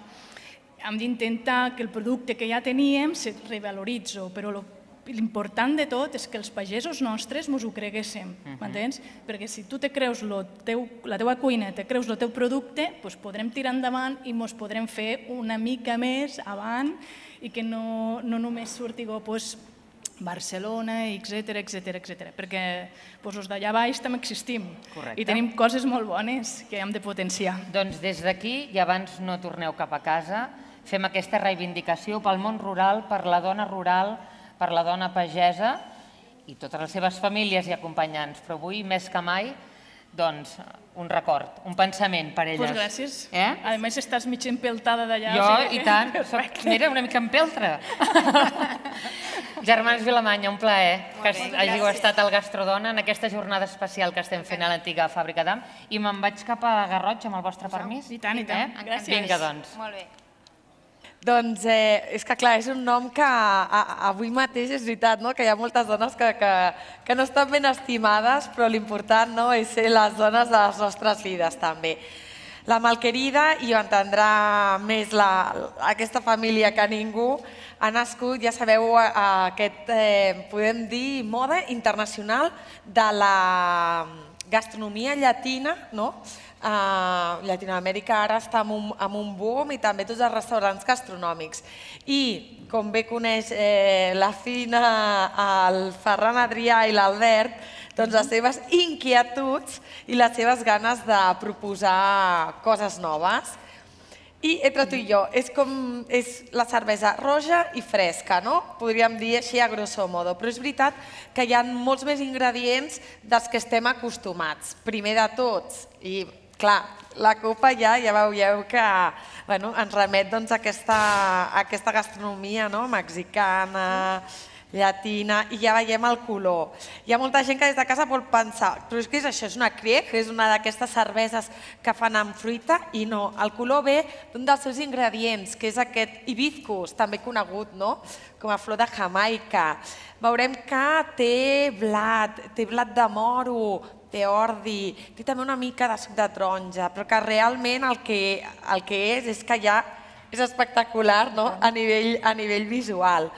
hem d'intentar que el producte que ja teníem se revaloritzi, però lo, l'important de tot és que els pagesos nostres mos ho creguéssim, uh mhm. -huh. m'entens? Perquè si tu te creus lo teu, la teva cuina, te creus el teu producte, doncs podrem tirar endavant i mos podrem fer una mica més avant i que no, no només surti oh, pues, Barcelona, etc etc etc. perquè pues, els d'allà baix també existim Correcte. i tenim coses molt bones que hem de potenciar. Doncs des d'aquí, i abans no torneu cap a casa, fem aquesta reivindicació pel món rural, per la dona rural, per la dona pagesa i totes les seves famílies i acompanyants, però avui més que mai doncs, un record, un pensament per elles. Doncs pues gràcies. Eh? A més, estàs mig empeltada d'allà. Jo, o sigui, i tant. *laughs* Soc, mira, una mica empeltra. *laughs* Germans Vilamanya, un plaer que bé, hàgiu estat al Gastrodona en aquesta jornada especial que estem fent a l'antiga fàbrica d'Am. I me'n vaig cap a Garrotxa, amb el vostre permís. I tant, i tant. Eh? Gràcies. Vinga, doncs. Molt bé. Doncs eh, és que clar, és un nom que a, a, avui mateix és veritat, no? que hi ha moltes dones que, que, que no estan ben estimades, però l'important no? és ser les dones de les nostres vides també. La malquerida i ho entendrà més la, aquesta família que ningú ha nascut, ja sabeu, a, a aquest, eh, podem dir, moda internacional de la gastronomia llatina, no? Uh, Llatinoamèrica ara està en un, en un boom i també tots els restaurants gastronòmics. I, com bé coneix eh, la Fina, el Ferran Adrià i l'Albert, doncs les seves inquietuds i les seves ganes de proposar coses noves. I entre tu i jo, és com és la cervesa roja i fresca, no? Podríem dir així a grosso modo, però és veritat que hi ha molts més ingredients dels que estem acostumats. Primer de tots, i Clar, la copa ja, ja veieu que bueno, ens remet doncs, a aquesta, a aquesta gastronomia no? mexicana, llatina, i ja veiem el color. Hi ha molta gent que des de casa vol pensar, però és que és això és una crieg, és una d'aquestes cerveses que fan amb fruita, i no, el color ve d'un dels seus ingredients, que és aquest hibiscus, també conegut no? com a flor de Jamaica. Veurem que té blat, té blat de moro, té ordi, té també una mica de suc de taronja, però que realment el que, el que és és que ja és espectacular no? a, nivell, a nivell visual.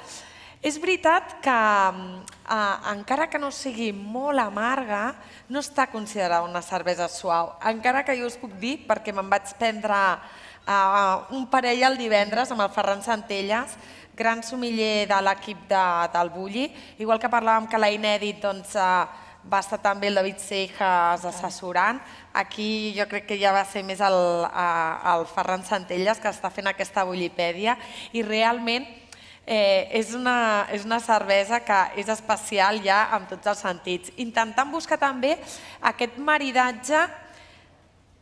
És veritat que, eh, encara que no sigui molt amarga, no està considerada una cervesa suau. Encara que jo us puc dir, perquè me'n vaig prendre eh, un parell el divendres amb el Ferran Centelles, gran somiller de l'equip de, del Bulli, igual que parlàvem que la Inèdit doncs, eh, va estar també el David Seixas assessorant. Aquí jo crec que ja va ser més el, el Ferran Centelles que està fent aquesta bullipèdia i realment eh, és, una, és una cervesa que és especial ja en tots els sentits. Intentant buscar també aquest maridatge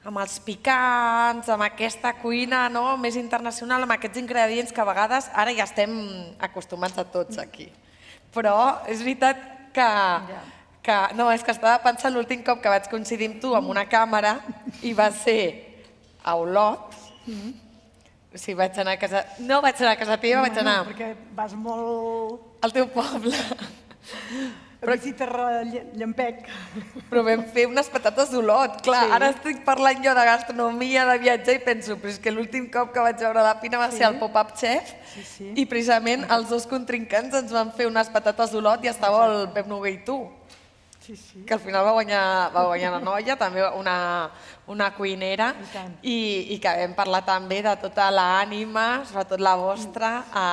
amb els picants, amb aquesta cuina no? més internacional, amb aquests ingredients que a vegades ara ja estem acostumats a tots aquí. Però és veritat que... Ja que, no, és que estava pensant l'últim cop que vaig coincidir amb tu amb una càmera i va ser a Olot, mm -hmm. o sigui, vaig anar a casa... No vaig anar a casa teva, no, vaig anar... No, perquè vas molt... Al teu poble. Però... Visita Llampec. Però vam fer unes patates d'Olot, clar. Sí. Ara estic parlant jo de gastronomia, de viatge, i penso, però és que l'últim cop que vaig veure la Pina va sí. ser al Pop-Up Chef, sí, sí. i precisament els dos contrincants ens van fer unes patates d'Olot i estava el Pep Noguer i tu sí, sí. que al final va guanyar, va guanyar la noia, també una, una cuinera, I, i, i que vam parlar també de tota l'ànima, sobretot la vostra, a,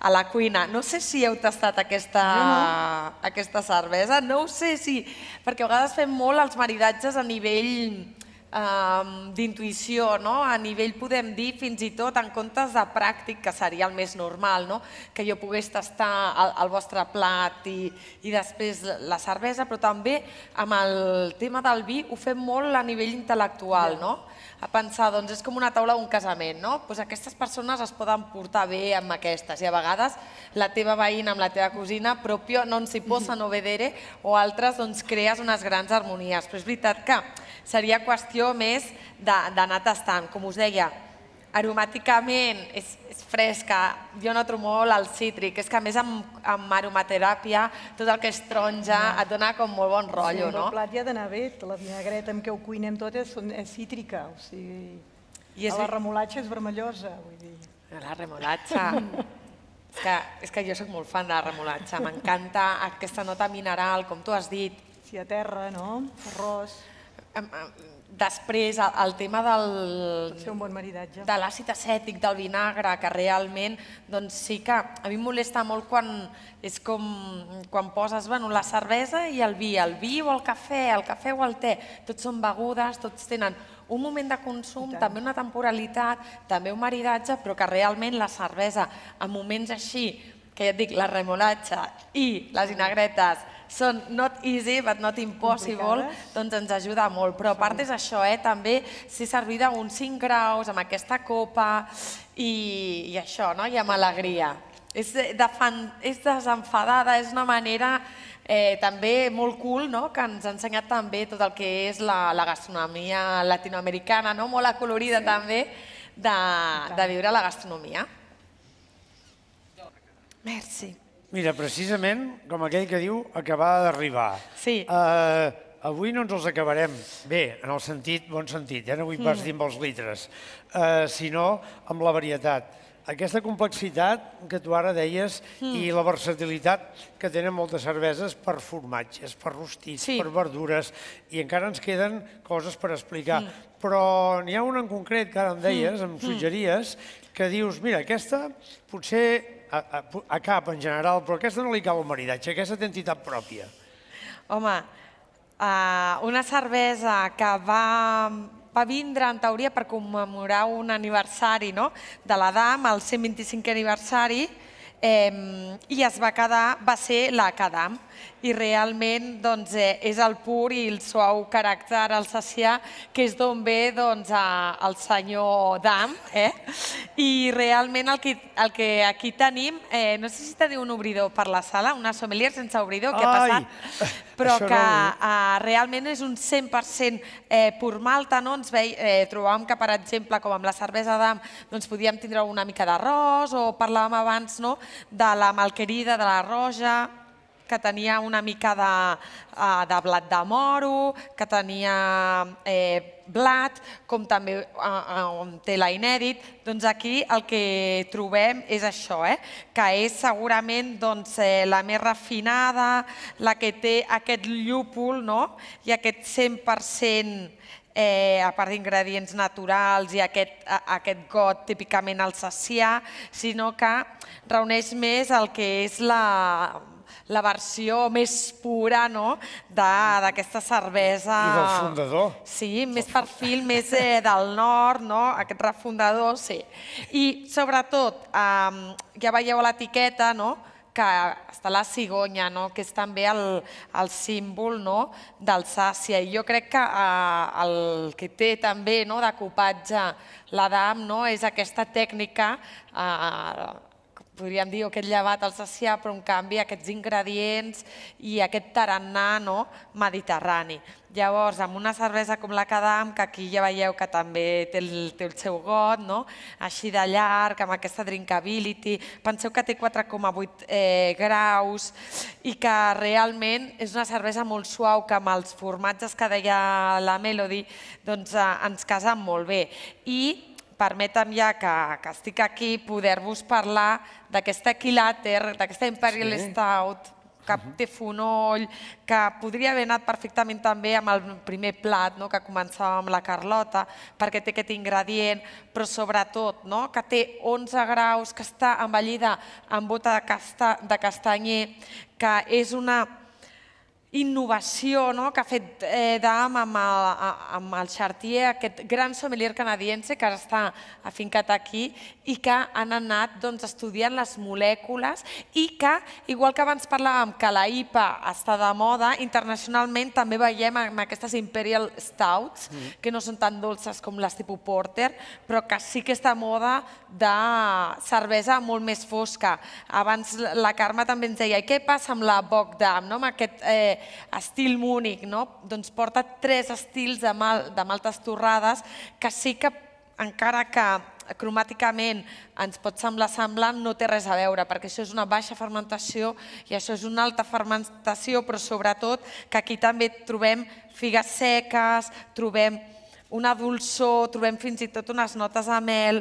a la cuina. No sé si heu tastat aquesta, no. aquesta cervesa, no ho sé si... Perquè a vegades fem molt els maridatges a nivell d'intuïció, no? a nivell, podem dir, fins i tot en comptes de pràctic, que seria el més normal, no? que jo pogués tastar el, el vostre plat i, i després la cervesa, però també amb el tema del vi ho fem molt a nivell intel·lectual, no? a pensar, doncs és com una taula d'un casament, no? Pues doncs aquestes persones es poden portar bé amb aquestes i a vegades la teva veïna amb la teva cosina no ens hi posa no vedere o altres doncs crees unes grans harmonies. Però és veritat que seria qüestió més d'anar tastant. Com us deia, aromàticament és, és fresca, jo noto molt el cítric, és que a més amb, amb aromateràpia tot el que és taronja mm. et dona com molt bon rotllo, sí, no? El plat ja ha d'anar bé, la vinagreta amb què ho cuinem tot és, és cítrica, o sigui, I és... la remolatxa és vermellosa, vull dir. La remolatxa... *laughs* és, que, és que jo sóc molt fan de la remolatxa, m'encanta aquesta nota mineral, com tu has dit. Sí, a terra, no? Arròs. em, Després, el tema del... un bon maridatge. De l'àcid acètic, del vinagre, que realment, doncs sí que a mi em molesta molt quan és com quan poses bueno, la cervesa i el vi, el vi o el cafè, el cafè o el te, tots són begudes, tots tenen un moment de consum, també una temporalitat, també un maridatge, però que realment la cervesa, en moments així, que ja et dic, la remolatxa i les vinagretes són not easy but not impossible, doncs ens ajuda molt. Però a part és això, eh? també ser servir uns 5 graus amb aquesta copa i, i això, no? i amb alegria. És, de fan, és desenfadada, és una manera eh, també molt cool, no? que ens ha ensenyat també tot el que és la, la gastronomia latinoamericana, no? molt acolorida sí. també, de, de viure la gastronomia. Merci. Mira, precisament, com aquell que diu, acabar d'arribar. Sí. Uh, Avui no ens els acabarem bé, en el sentit, bon sentit, ja eh? no vull pas mm. dir amb els litres, eh, sinó amb la varietat. Aquesta complexitat que tu ara deies mm. i la versatilitat que tenen moltes cerveses per formatges, per rostits, sí. per verdures, i encara ens queden coses per explicar. Mm. Però n'hi ha una en concret que ara em mm. deies, em mm. suggeries, que dius, mira, aquesta potser a, a, cap en general, però aquesta no li cal el maridatge, aquesta té entitat pròpia. Home, uh, una cervesa que va, va vindre en teoria per commemorar un aniversari no? de DAM, el 125è aniversari, eh, i es va quedar, va ser la Kadam. I realment doncs, eh, és el pur i el suau caràcter alsacià que és d'on ve doncs, a, el senyor Dam. Eh? I realment el que, el que aquí tenim, eh, no sé si teniu un obridor per la sala, una sommelier sense obridor, què que ha passat? Però que no... eh, realment és un 100% eh, pur malta, no? ens veiem, eh, trobàvem que, per exemple, com amb la cervesa Dam, doncs podíem tindre una mica d'arròs o parlàvem abans no? de la malquerida, de la roja, que tenia una mica de, eh, de blat de moro, que tenia eh, blat, com també eh, eh, on té la inèdit. Doncs aquí el que trobem és això, eh? que és segurament doncs, eh, la més refinada, la que té aquest llúpol no? i aquest 100% eh, a part d'ingredients naturals i aquest, aquest got típicament alsacià, sinó que reuneix més el que és la, la versió més pura no? d'aquesta cervesa... I del fundador. Sí, més perfil, més eh, del nord, no? aquest refundador, sí. I sobretot, eh, ja veieu l'etiqueta, no? que està la cigonya, no? que és també el, el símbol no? d'Alsàcia. I jo crec que eh, el que té també no? de copatge l'Adam no? és aquesta tècnica eh, podríem dir, aquest llevat sacià, però en canvi aquests ingredients i aquest tarannà no, mediterrani. Llavors, amb una cervesa com la Kadam, que aquí ja veieu que també té el, té el seu got, no? així de llarg, amb aquesta drinkability, penseu que té 4,8 eh, graus i que realment és una cervesa molt suau, que amb els formatges que deia la Melody doncs, eh, ens casa molt bé. I permetem ja que, que estic aquí poder-vos parlar d'aquesta equilater, d'aquesta Imperial sí. Stout, que uh mhm. -huh. té fonoll, que podria haver anat perfectament també amb el primer plat, no? que començava amb la Carlota, perquè té aquest ingredient, però sobretot no? que té 11 graus, que està envellida amb bota de, casta, de castanyer, que és una innovació no? que ha fet eh, DAM amb el, amb el Chartier, aquest gran sommelier canadiense que està afincat aquí i que han anat doncs, estudiant les molècules i que, igual que abans parlàvem que la IPA està de moda, internacionalment també veiem amb aquestes Imperial Stouts, mm. que no són tan dolces com les tipus Porter, però que sí que està moda de cervesa molt més fosca. Abans la Carme també ens deia, què passa amb la Bogdam, Dam, no? amb aquest eh, estil múnic, no? doncs porta tres estils de, mal, de maltes torrades que sí que, encara que cromàticament ens pot semblar semblant, no té res a veure, perquè això és una baixa fermentació i això és una alta fermentació, però sobretot que aquí també trobem figues seques, trobem una dolçó, trobem fins i tot unes notes a mel,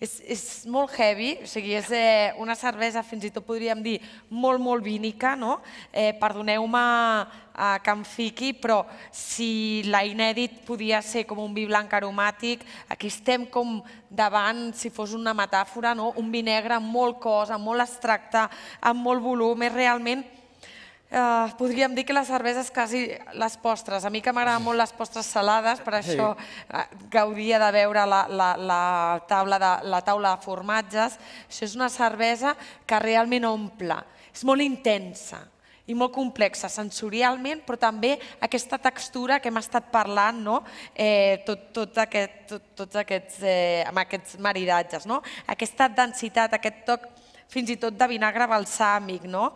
és, és molt heavy, o sigui, és eh, una cervesa fins i tot podríem dir molt, molt vínica, no? Eh, Perdoneu-me a eh, que em fiqui, però si la inèdit podia ser com un vi blanc aromàtic, aquí estem com davant, si fos una metàfora, no? un vi negre amb molt cos, amb molt extracte, amb molt volum, és realment Eh, podríem dir que la cervesa és quasi les postres. A mi que m'agraden molt les postres salades, per això eh, gaudia de veure la, la, la, taula de, la taula de formatges. Això és una cervesa que realment omple. És molt intensa i molt complexa sensorialment, però també aquesta textura que hem estat parlant no? eh, tot, tot aquest, tot, tots aquests, eh, amb aquests maridatges. No? Aquesta densitat, aquest toc fins i tot de vinagre balsàmic, no?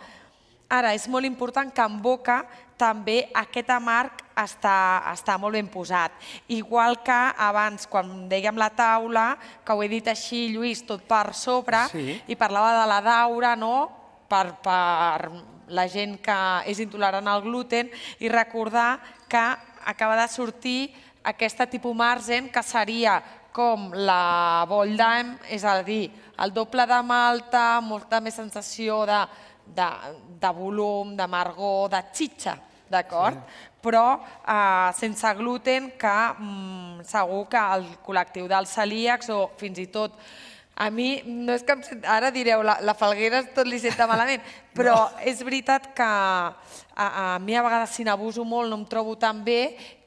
Ara, és molt important que en boca també aquest amarg està, està molt ben posat. Igual que abans, quan dèiem la taula, que ho he dit així, Lluís, tot per sobre, sí. i parlava de la daura, no?, per, per la gent que és intolerant al gluten, i recordar que acaba de sortir aquesta tipus margen, que seria com la boldam, és a dir, el doble de malta, molta més sensació de de, de volum, de margó, de xitxa, d'acord? Però eh, sense gluten, que mm, segur que el col·lectiu dels celíacs o fins i tot a mi no és que em sent... Ara direu, la, la Falguera tot li senta malament, *laughs* però no. és veritat que a, a mi a vegades si n'abuso molt no em trobo tan bé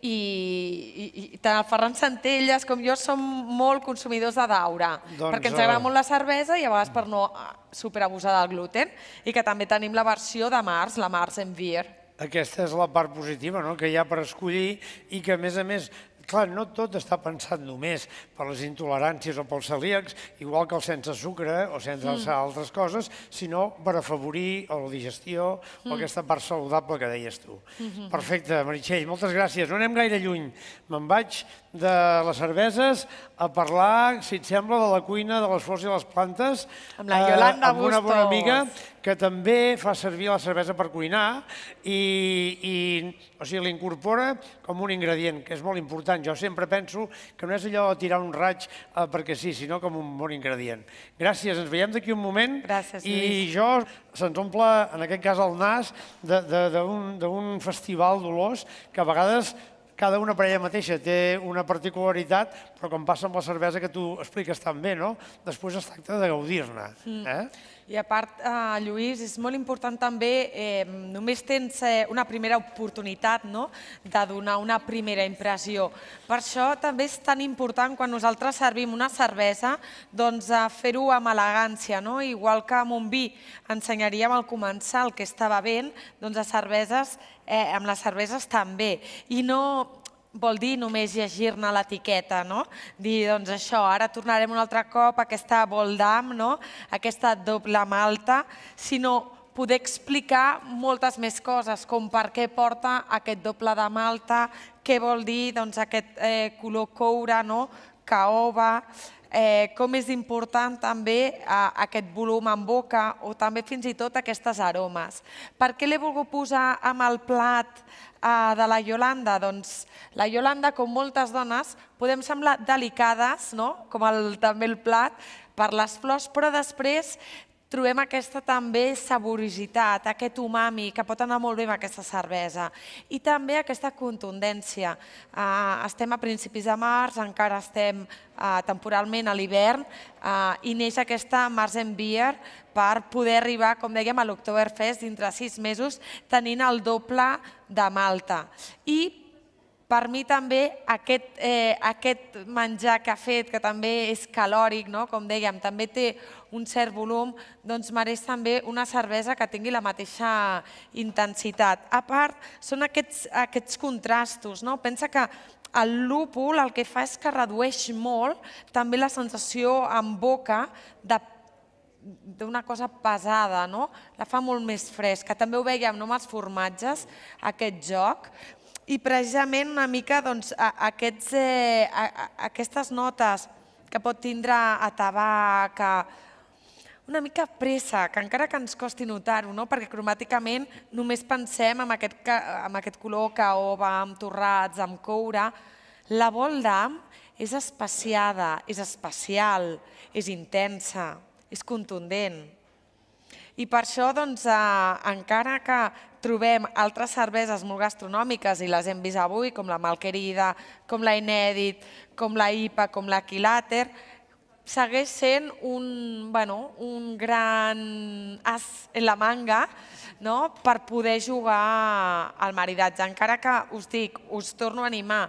i, i, i tant el Ferran Centelles com jo som molt consumidors de daura, doncs, perquè ens eh, agrada molt la cervesa i a vegades per no eh, superabusar del gluten, i que també tenim la versió de Mars, la Mars en beer. Aquesta és la part positiva no? que hi ha per escollir i que, a més a més, clar, no tot està pensat només per les intoleràncies o pels celíacs, igual que el sense sucre o sense mm. altres coses, sinó per afavorir o la digestió mm. o aquesta part saludable que deies tu. Mm -hmm. Perfecte, Meritxell, moltes gràcies. No anem gaire lluny. Me'n vaig de les cerveses a parlar, si et sembla, de la cuina, de les flors i les plantes. Amb la Yolanda eh, amb una bona amiga que també fa servir la cervesa per cuinar i, i o sigui, l'incorpora com un ingredient, que és molt important. Jo sempre penso que no és allò de tirar un raig eh, perquè sí, sinó com un bon ingredient. Gràcies, ens veiem d'aquí un moment. Gràcies, Lluís. I jo se'ns omple, en aquest cas, el nas d'un festival d'olors que a vegades cada una per ella mateixa té una particularitat, però com passa amb la cervesa que tu expliques tan bé, no? després es tracta de gaudir-ne. Mm. Eh? I a part, eh, Lluís, és molt important també, eh, només tens eh, una primera oportunitat no? de donar una primera impressió. Per això també és tan important quan nosaltres servim una cervesa doncs, eh, fer-ho amb elegància, no? igual que amb un vi ensenyaríem al començar el que estava ben, doncs a cerveses eh, amb les cerveses també. I no vol dir només llegir-ne l'etiqueta, no? Dir, doncs això, ara tornarem un altre cop a aquesta Boldam, no? aquesta doble malta, sinó poder explicar moltes més coses, com per què porta aquest doble de malta, què vol dir doncs, aquest eh, color coure, no? caoba, eh, com és important també eh, aquest volum en boca o també fins i tot aquestes aromes. Per què l'he volgut posar amb el plat eh, de la Yolanda? Doncs la Yolanda, com moltes dones, podem semblar delicades, no? com el, també el plat, per les flors, però després trobem aquesta també saborositat, aquest umami que pot anar molt bé amb aquesta cervesa i també aquesta contundència. Uh, estem a principis de març, encara estem uh, temporalment a l'hivern uh, i neix aquesta Mars Beer per poder arribar, com dèiem, a l'Octoberfest dintre sis mesos tenint el doble de Malta. I per mi també aquest, eh, aquest menjar que ha fet, que també és calòric, no? com dèiem, també té un cert volum, doncs mereix també una cervesa que tingui la mateixa intensitat. A part, són aquests, aquests contrastos. No? Pensa que el lúpul el que fa és que redueix molt també la sensació en boca de d'una cosa pesada, no? la fa molt més fresca. També ho veiem no, amb els formatges, aquest joc, i precisament una mica doncs, aquests, eh, aquestes notes que pot tindre a tabac, a... una mica pressa, que encara que ens costi notar-ho, no? perquè cromàticament només pensem en aquest, en aquest color que va amb torrats, amb coure, la vol d'am és espaciada, és especial, és intensa, és contundent. I per això, doncs, eh, encara que, trobem altres cerveses molt gastronòmiques i les hem vist avui, com la Malquerida, com la Inèdit, com la IPA, com la Quilater, segueix sent un, bueno, un gran as en la manga no? per poder jugar al maridatge. Encara que us dic, us torno a animar,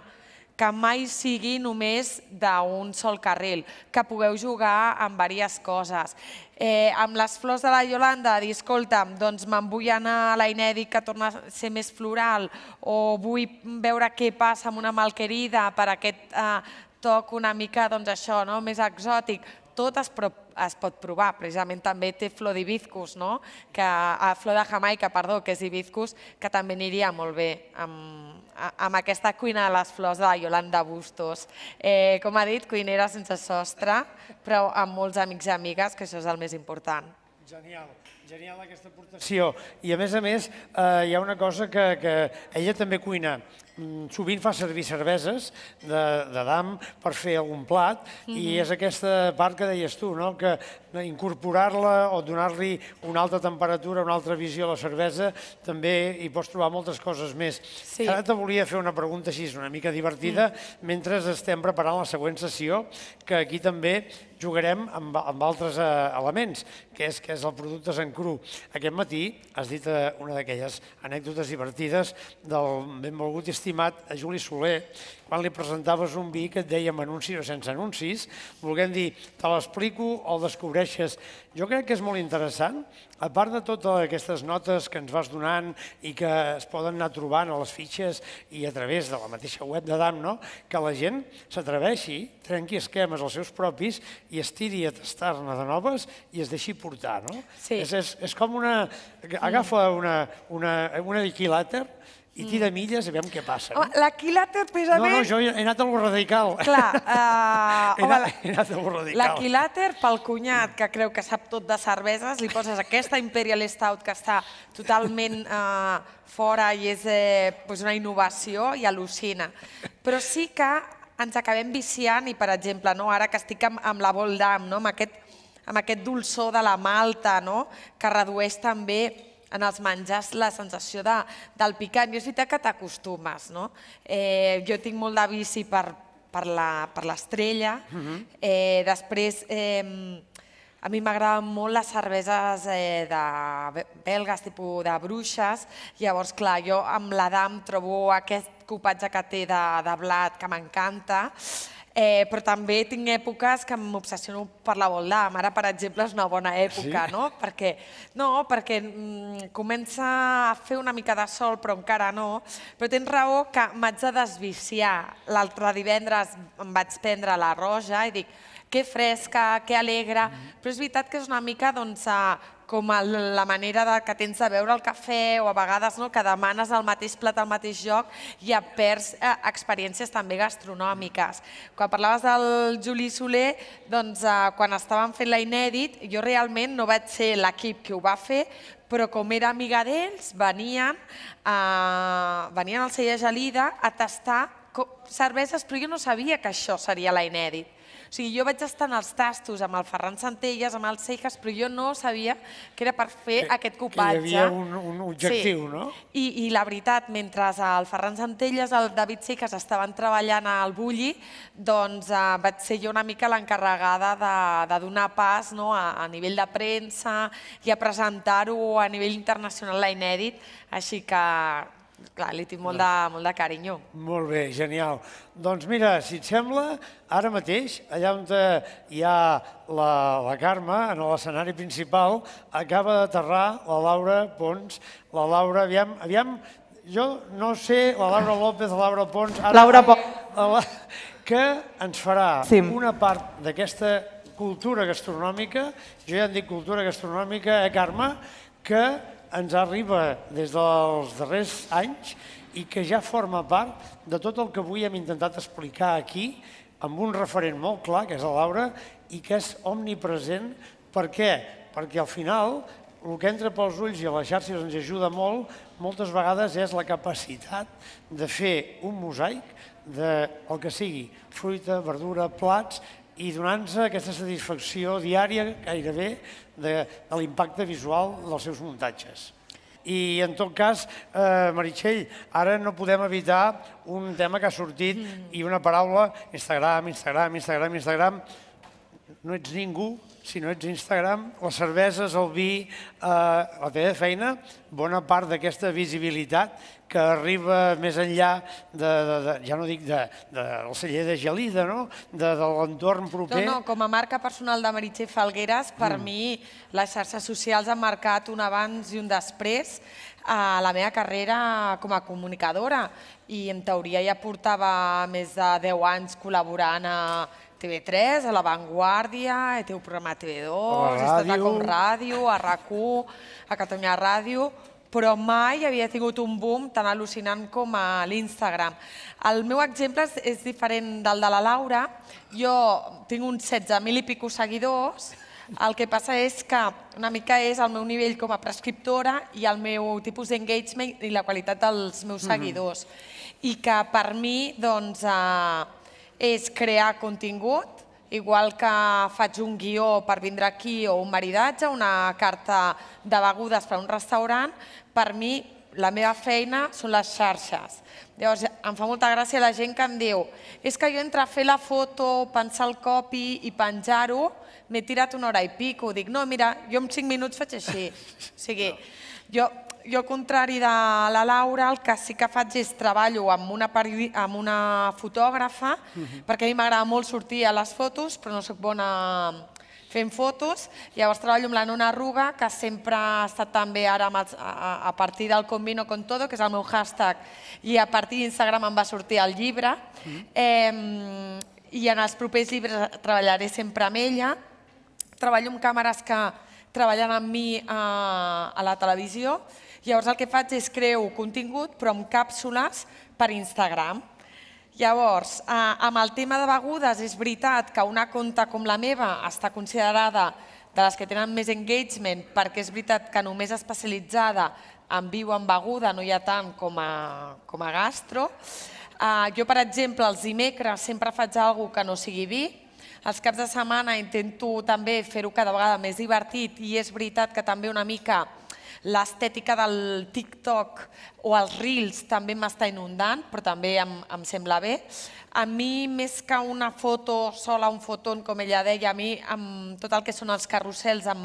que mai sigui només d'un sol carril, que pugueu jugar amb diverses coses. Eh, amb les flors de la Yolanda, dir, escolta'm, doncs me'n vull anar a la Inèdic que torna a ser més floral o vull veure què passa amb una malquerida per aquest eh, toc una mica, doncs això, no? més exòtic tot es, pro, es pot provar. Precisament també té flor d'hibiscus, no? que, a flor de jamaica, perdó, que és hibiscus, que també aniria molt bé amb, amb aquesta cuina de les flors de la Yolanda Bustos. Eh, com ha dit, cuinera sense sostre, però amb molts amics i amigues, que això és el més important. Genial. Genial aquesta aportació. I a més a més, eh, hi ha una cosa que, que ella també cuina. Mm, sovint fa servir cerveses de, de dam per fer algun plat mm -hmm. i mhm. és aquesta part que deies tu, no? que incorporar-la o donar-li una alta temperatura, una altra visió a la cervesa, també hi pots trobar moltes coses més. Sí. Ara te volia fer una pregunta així, una mica divertida, mm. mentre estem preparant la següent sessió, que aquí també jugarem amb, amb altres eh, elements, que és, que és el producte en cru. Aquest matí has dit eh, una d'aquelles anècdotes divertides del benvolgut i estimat Juli Soler, quan li presentaves un vi que et amb anuncis o sense anuncis, volguem dir, te l'explico o el descobreixes. Jo crec que és molt interessant, a part de totes aquestes notes que ens vas donant i que es poden anar trobant a les fitxes i a través de la mateixa web de DAM, no? que la gent s'atreveixi, trenqui esquemes els seus propis i estiri a tastar-ne de noves i es deixi portar. No? Sí. És, és, és com una... agafa una, una, una helicílater i tira milles i veiem què passa. Home, la la quilàter precisament... No, no, jo he anat a lo radical. Clar, uh, *laughs* he, anat, he anat a lo radical. La quilàter pel cunyat, que creu que sap tot de cerveses, li poses aquesta Imperial Stout que està totalment uh, fora i és eh, pues una innovació i al·lucina. Però sí que ens acabem viciant i, per exemple, no, ara que estic amb, amb la Voldam, no, amb, aquest, amb aquest dolçor de la malta, no, que redueix també en els menjars la sensació de, del picant. I és veritat que t'acostumes, no? Eh, jo tinc molt de bici per, per l'estrella. Uh mhm. -huh. eh, després, eh, a mi m'agraden molt les cerveses eh, de belgues, tipus de bruixes. Llavors, clar, jo amb l'Adam trobo aquest copatge que té de, de blat que m'encanta eh, però també tinc èpoques que m'obsessiono per la volda. Ara, per exemple, és una bona època, sí? no? Perquè, no, perquè mm, comença a fer una mica de sol, però encara no. Però tens raó que m'haig de desviciar. L'altre divendres em vaig prendre la roja i dic que fresca, que alegre, mm -hmm. però és veritat que és una mica doncs, com la manera de, que tens de veure el cafè o a vegades no, que demanes el mateix plat al mateix lloc i et perds eh, experiències també gastronòmiques. Quan parlaves del Juli Soler, doncs, eh, quan estàvem fent la inèdit, jo realment no vaig ser l'equip que ho va fer, però com era amiga d'ells, venien, eh, venien al Celler Gelida a tastar cerveses, però jo no sabia que això seria la inèdit. O sigui, jo vaig estar en els tastos amb el Ferran Centelles, amb el Seixas, però jo no sabia que era per fer que, aquest copatge. Que hi havia un, un objectiu, sí. no? I, I la veritat, mentre el Ferran Centelles, el David Seixas estaven treballant al Bulli, doncs eh, vaig ser jo una mica l'encarregada de, de donar pas no, a, a nivell de premsa i a presentar-ho a nivell internacional, l'Inèdit, així que clar, li tinc molt, de, molt de carinyo. Molt bé, genial. Doncs mira, si et sembla, ara mateix, allà on hi ha la, la Carme, en l'escenari principal, acaba d'aterrar la Laura Pons. La Laura, aviam, aviam, jo no sé, la Laura López, la Laura Pons... Ara, Laura Pons. Que ens farà sí. una part d'aquesta cultura gastronòmica, jo ja en dic cultura gastronòmica, eh, Carme, que ens arriba des dels darrers anys i que ja forma part de tot el que avui hem intentat explicar aquí amb un referent molt clar, que és la Laura, i que és omnipresent. Per què? Perquè al final el que entra pels ulls i a les xarxes ens ajuda molt, moltes vegades és la capacitat de fer un mosaic de el que sigui, fruita, verdura, plats, i donant-se aquesta satisfacció diària gairebé de, de l'impacte visual dels seus muntatges. I en tot cas, eh, Meritxell, ara no podem evitar un tema que ha sortit mm. i una paraula, Instagram, Instagram, Instagram, Instagram, no ets ningú si no ets Instagram, les cerveses, el vi, eh, la teva feina, bona part d'aquesta visibilitat que arriba més enllà de, de, de ja no dic de, de, del celler de Gelida, no? de, de l'entorn proper. No, no, com a marca personal de Meritxell Falgueres, per mm. mi les xarxes socials han marcat un abans i un després a la meva carrera com a comunicadora i en teoria ja portava més de 10 anys col·laborant a, TV3, a La Vanguardia, teu programa TV2, a com Ràdio, a RAC1, a Catalunya Ràdio, però mai havia tingut un boom tan al·lucinant com a l'Instagram. El meu exemple és, és diferent del de la Laura. Jo tinc uns 16.000 i pico seguidors, el que passa és que una mica és el meu nivell com a prescriptora i el meu tipus d'engagement i la qualitat dels meus mhm. seguidors. Mm -hmm. I que per mi, doncs, eh, és crear contingut, igual que faig un guió per vindre aquí o un maridatge, una carta de begudes per a un restaurant, per mi la meva feina són les xarxes. Llavors, em fa molta gràcia la gent que em diu és que jo entre fer la foto, pensar el copy i penjar-ho, m'he tirat una hora i pico. Dic, no, mira, jo en cinc minuts faig així. O sigui, no. jo jo, contrari de la Laura, el que sí que faig és treballo amb una, peri... amb una fotògrafa, uh mhm. -huh. perquè a mi m'agrada molt sortir a les fotos, però no sóc bona fent fotos. Llavors treballo amb la Nona Arruga, que sempre ha estat també ara els, a, a partir del Combino con Todo, que és el meu hashtag, i a partir d'Instagram em va sortir el llibre. -huh. Mhm. Eh, I en els propers llibres treballaré sempre amb ella. Treballo amb càmeres que treballen amb mi a, a la televisió, Llavors el que faig és creu contingut, però amb càpsules per Instagram. Llavors, eh, amb el tema de begudes, és veritat que una conta com la meva està considerada de les que tenen més engagement, perquè és veritat que només especialitzada en viu en beguda no hi ha tant com a, com a gastro. Uh, jo, per exemple, els dimecres sempre faig alguna que no sigui vi. Els caps de setmana intento també fer-ho cada vegada més divertit i és veritat que també una mica l'estètica del TikTok o els Reels també m'està inundant, però també em, em sembla bé. A mi, més que una foto sola, un foton, com ella deia, a mi amb tot el que són els carrusels em,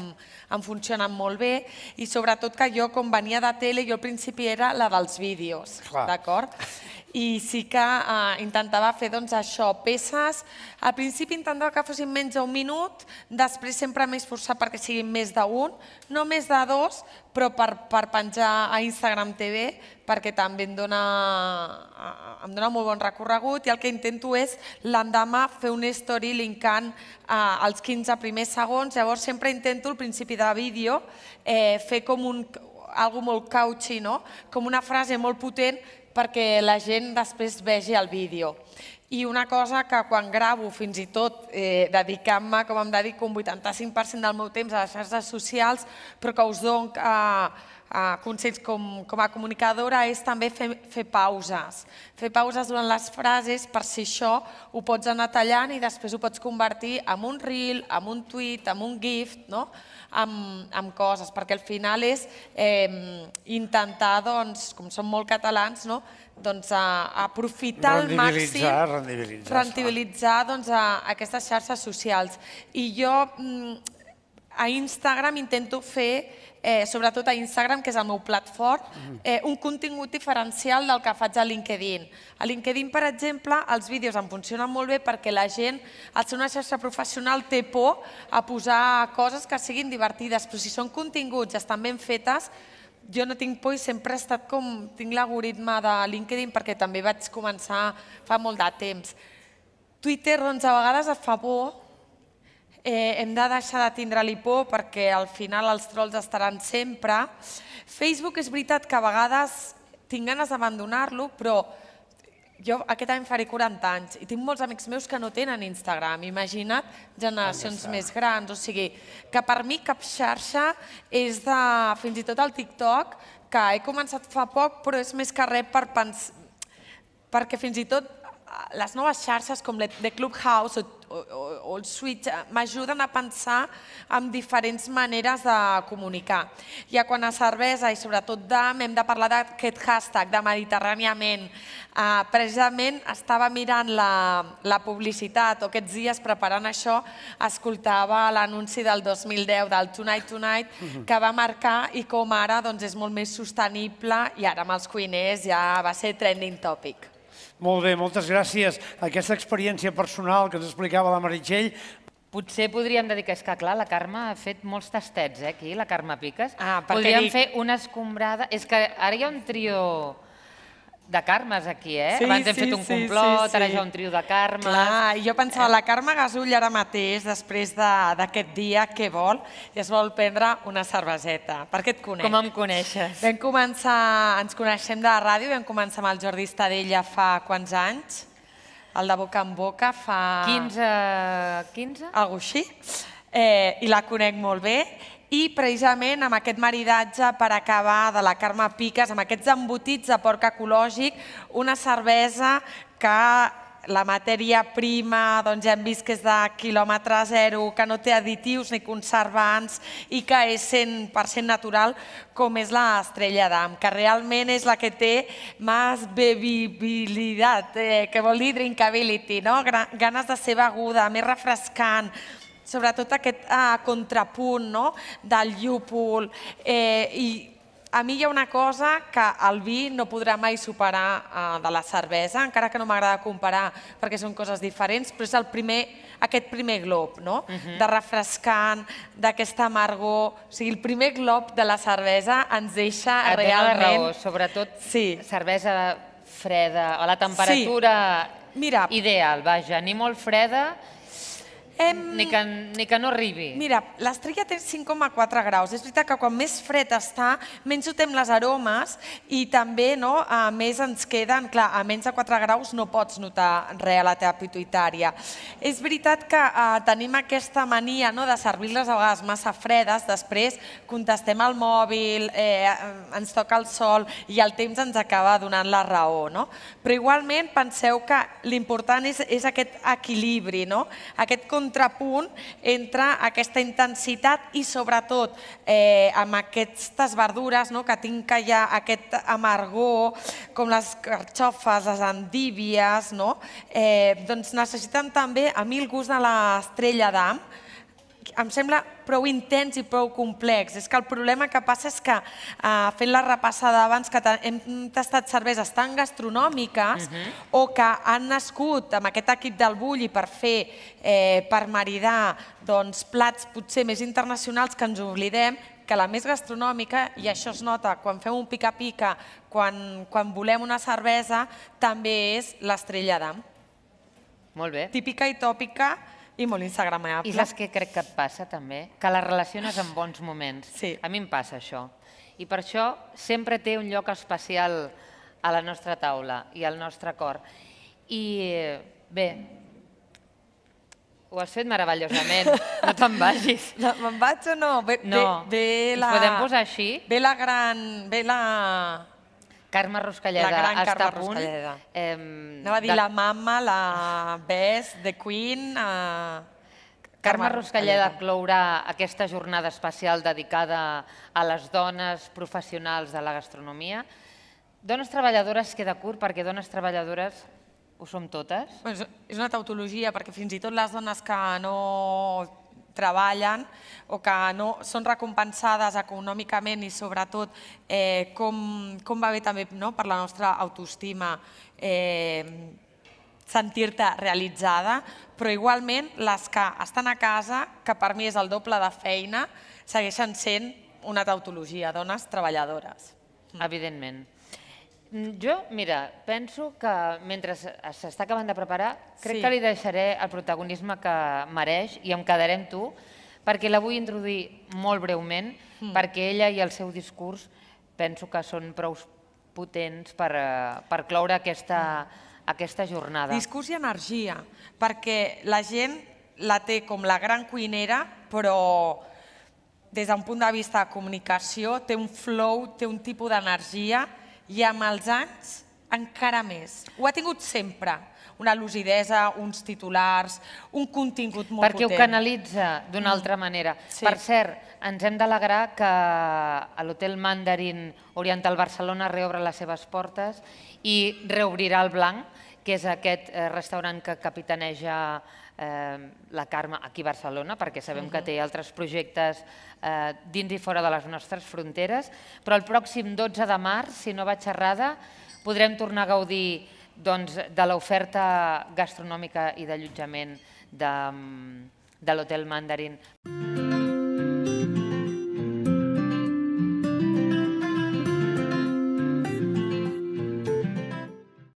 em funcionen molt bé i sobretot que jo, com venia de tele, jo al principi era la dels vídeos, d'acord? i sí que eh, intentava fer doncs, això, peces. Al principi intentava que fossin menys d'un minut, després sempre m'he esforçat perquè siguin més d'un, no més de dos, però per, per penjar a Instagram TV, perquè també em dona, eh, em dona molt bon recorregut i el que intento és l'endemà fer un story linkant eh, els 15 primers segons, llavors sempre intento al principi de vídeo eh, fer com un, algo molt cauchy, no? com una frase molt potent perquè la gent després vegi el vídeo. I una cosa que quan gravo, fins i tot eh, dedicant-me, com em dedico, un 85% del meu temps a les xarxes socials, però que us dono eh, consells com, com a comunicadora és també fer, fer pauses. Fer pauses durant les frases per si això ho pots anar tallant i després ho pots convertir en un reel, en un tuit, en un gif, no? amb, amb coses, perquè al final és eh, intentar, doncs, com som molt catalans, no? doncs, a, aprofitar al màxim... Rendibilitzar, rendibilitzar. doncs, a aquestes xarxes socials. I jo mm, a Instagram intento fer eh, sobretot a Instagram, que és el meu plat fort, mhm. eh, un contingut diferencial del que faig a LinkedIn. A LinkedIn, per exemple, els vídeos em funcionen molt bé perquè la gent, al ser una xarxa professional, té por a posar coses que siguin divertides, però si són continguts estan ben fetes, jo no tinc por i sempre he estat com... Tinc l'algoritme de LinkedIn perquè també vaig començar fa molt de temps. Twitter, doncs, a vegades et fa por eh, hem de deixar de tindre-li por perquè al final els trolls estaran sempre. Facebook és veritat que a vegades tinc ganes d'abandonar-lo, però jo aquest any faré 40 anys i tinc molts amics meus que no tenen Instagram. Imagina't generacions més grans. O sigui, que per mi cap xarxa és de... fins i tot el TikTok, que he començat fa poc, però és més que res per pens... perquè fins i tot les noves xarxes com de Clubhouse o o, o, el switch eh, m'ajuden a pensar en diferents maneres de comunicar. Ja quan a cervesa i sobretot d'AM hem de parlar d'aquest hashtag de Mediterràniament. Uh, precisament estava mirant la, la publicitat o aquests dies preparant això escoltava l'anunci del 2010 del Tonight Tonight mhm. que va marcar i com ara doncs, és molt més sostenible i ara amb els cuiners ja va ser trending topic. Molt bé, moltes gràcies. Aquesta experiència personal que ens explicava la Meritxell Potser podríem dedicar, és que clar, la Carme ha fet molts tastets eh, aquí, la Carme Piques. Ah, perquè... Podríem dic... fer una escombrada... És que ara hi ha un trio de Carmes aquí, eh? Sí, Abans hem sí, fet un complot, sí, sí, ara ja un trio de Carmes... Clar, jo pensava, eh. la Carme Gasull ara mateix, després d'aquest de, dia, què vol? I es vol prendre una cerveseta. Per què et conec? Com em coneixes? Vam començar, ens coneixem de la ràdio, vam començar amb el Jordi Estadella fa quants anys? El de boca en boca fa... 15... 15? Algo així. Eh, I la conec molt bé i precisament amb aquest maridatge per acabar de la Carme Piques, amb aquests embotits de porc ecològic, una cervesa que la matèria prima doncs ja hem vist que és de quilòmetre zero, que no té additius ni conservants i que és 100% natural com és l'estrella d'am, que realment és la que té més bebibilitat, eh, que vol dir drinkability, no? ganes de ser beguda, més refrescant, sobretot aquest eh, contrapunt no? del llúpol. Eh, I a mi hi ha una cosa que el vi no podrà mai superar eh, de la cervesa, encara que no m'agrada comparar perquè són coses diferents, però és el primer, aquest primer glob, no? Uh mhm. -huh. De refrescant, d'aquesta amargor... O sigui, el primer glob de la cervesa ens deixa ah, Et realment... raó, sobretot sí. cervesa freda, a la temperatura sí. Mira, ideal, vaja, ni molt freda hem... Ni, que, ni que no arribi. Mira, l'estrella té 5,4 graus. És veritat que quan més fred està, menys notem les aromes i també no, a més ens queden... Clar, a menys de 4 graus no pots notar res a la teva pituitària. És veritat que eh, tenim aquesta mania no, de servir-les a vegades massa fredes, després contestem al mòbil, eh, ens toca el sol i el temps ens acaba donant la raó. No? Però igualment penseu que l'important és, és aquest equilibri, no? aquest context contrapunt entre aquesta intensitat i sobretot eh, amb aquestes verdures no, que tinc que ja aquest amargor, com les carxofes, les endívies, no? eh, doncs necessiten també, a mi el gust de l'estrella d'am, em sembla prou intens i prou complex. És que el problema que passa és que eh, fent la repassada abans que hem tastat cerveses tan gastronòmiques mhm. o que han nascut amb aquest equip del Bulli per fer, eh, per maridar doncs, plats potser més internacionals que ens oblidem, que la més gastronòmica, i això es nota quan fem un pica-pica, quan, quan volem una cervesa, també és l'estrella d'am. Molt bé. Típica i tòpica, i molt instagramable. I saps què crec que et passa també? Que la relaciones amb bons moments. Sí. A mi em passa això. I per això sempre té un lloc especial a la nostra taula i al nostre cor. I bé, ho has fet meravellosament, *laughs* no te'n vagis. No, me'n vaig o no? Ve, no. Ve, ve la, podem posar així? Ve la gran... Ve la Carme Ruscalleda està a punt. Anava a dir la mama, la best, The Queen... Eh, Carme Ruscalleda clourà aquesta jornada especial dedicada a les dones professionals de la gastronomia. Dones treballadores queda curt perquè dones treballadores ho som totes. És una tautologia perquè fins i tot les dones que no treballen o que no són recompensades econòmicament i sobretot eh, com, com va bé també no? per la nostra autoestima eh, sentir-te realitzada, però igualment les que estan a casa, que per mi és el doble de feina, segueixen sent una tautologia, dones treballadores. Evidentment. Mm, jo, mira, penso que mentre s'està acabant de preparar, crec sí. que li deixaré el protagonisme que mereix i em quedaré amb tu, perquè la vull introduir molt breument, mm. perquè ella i el seu discurs penso que són prou potents per, eh, per cloure aquesta, mm. aquesta jornada. Discurs i energia, perquè la gent la té com la gran cuinera, però des d'un punt de vista de comunicació té un flow, té un tipus d'energia i amb els anys encara més. Ho ha tingut sempre, una lucidesa, uns titulars, un contingut molt Perquè potent. Perquè ho canalitza d'una mm. altra manera. Sí. Per cert, ens hem d'alegrar que a l'Hotel Mandarin Oriental Barcelona reobre les seves portes i reobrirà el Blanc, que és aquest eh, restaurant que capitaneja Ehm, la Carme aquí a Barcelona, perquè sabem que té altres projectes eh, dins i fora de les nostres fronteres, però el pròxim 12 de març, si no vaig errada, podrem tornar a gaudir doncs, de l'oferta gastronòmica i d'allotjament de, mm, de l'Hotel Mandarin. Música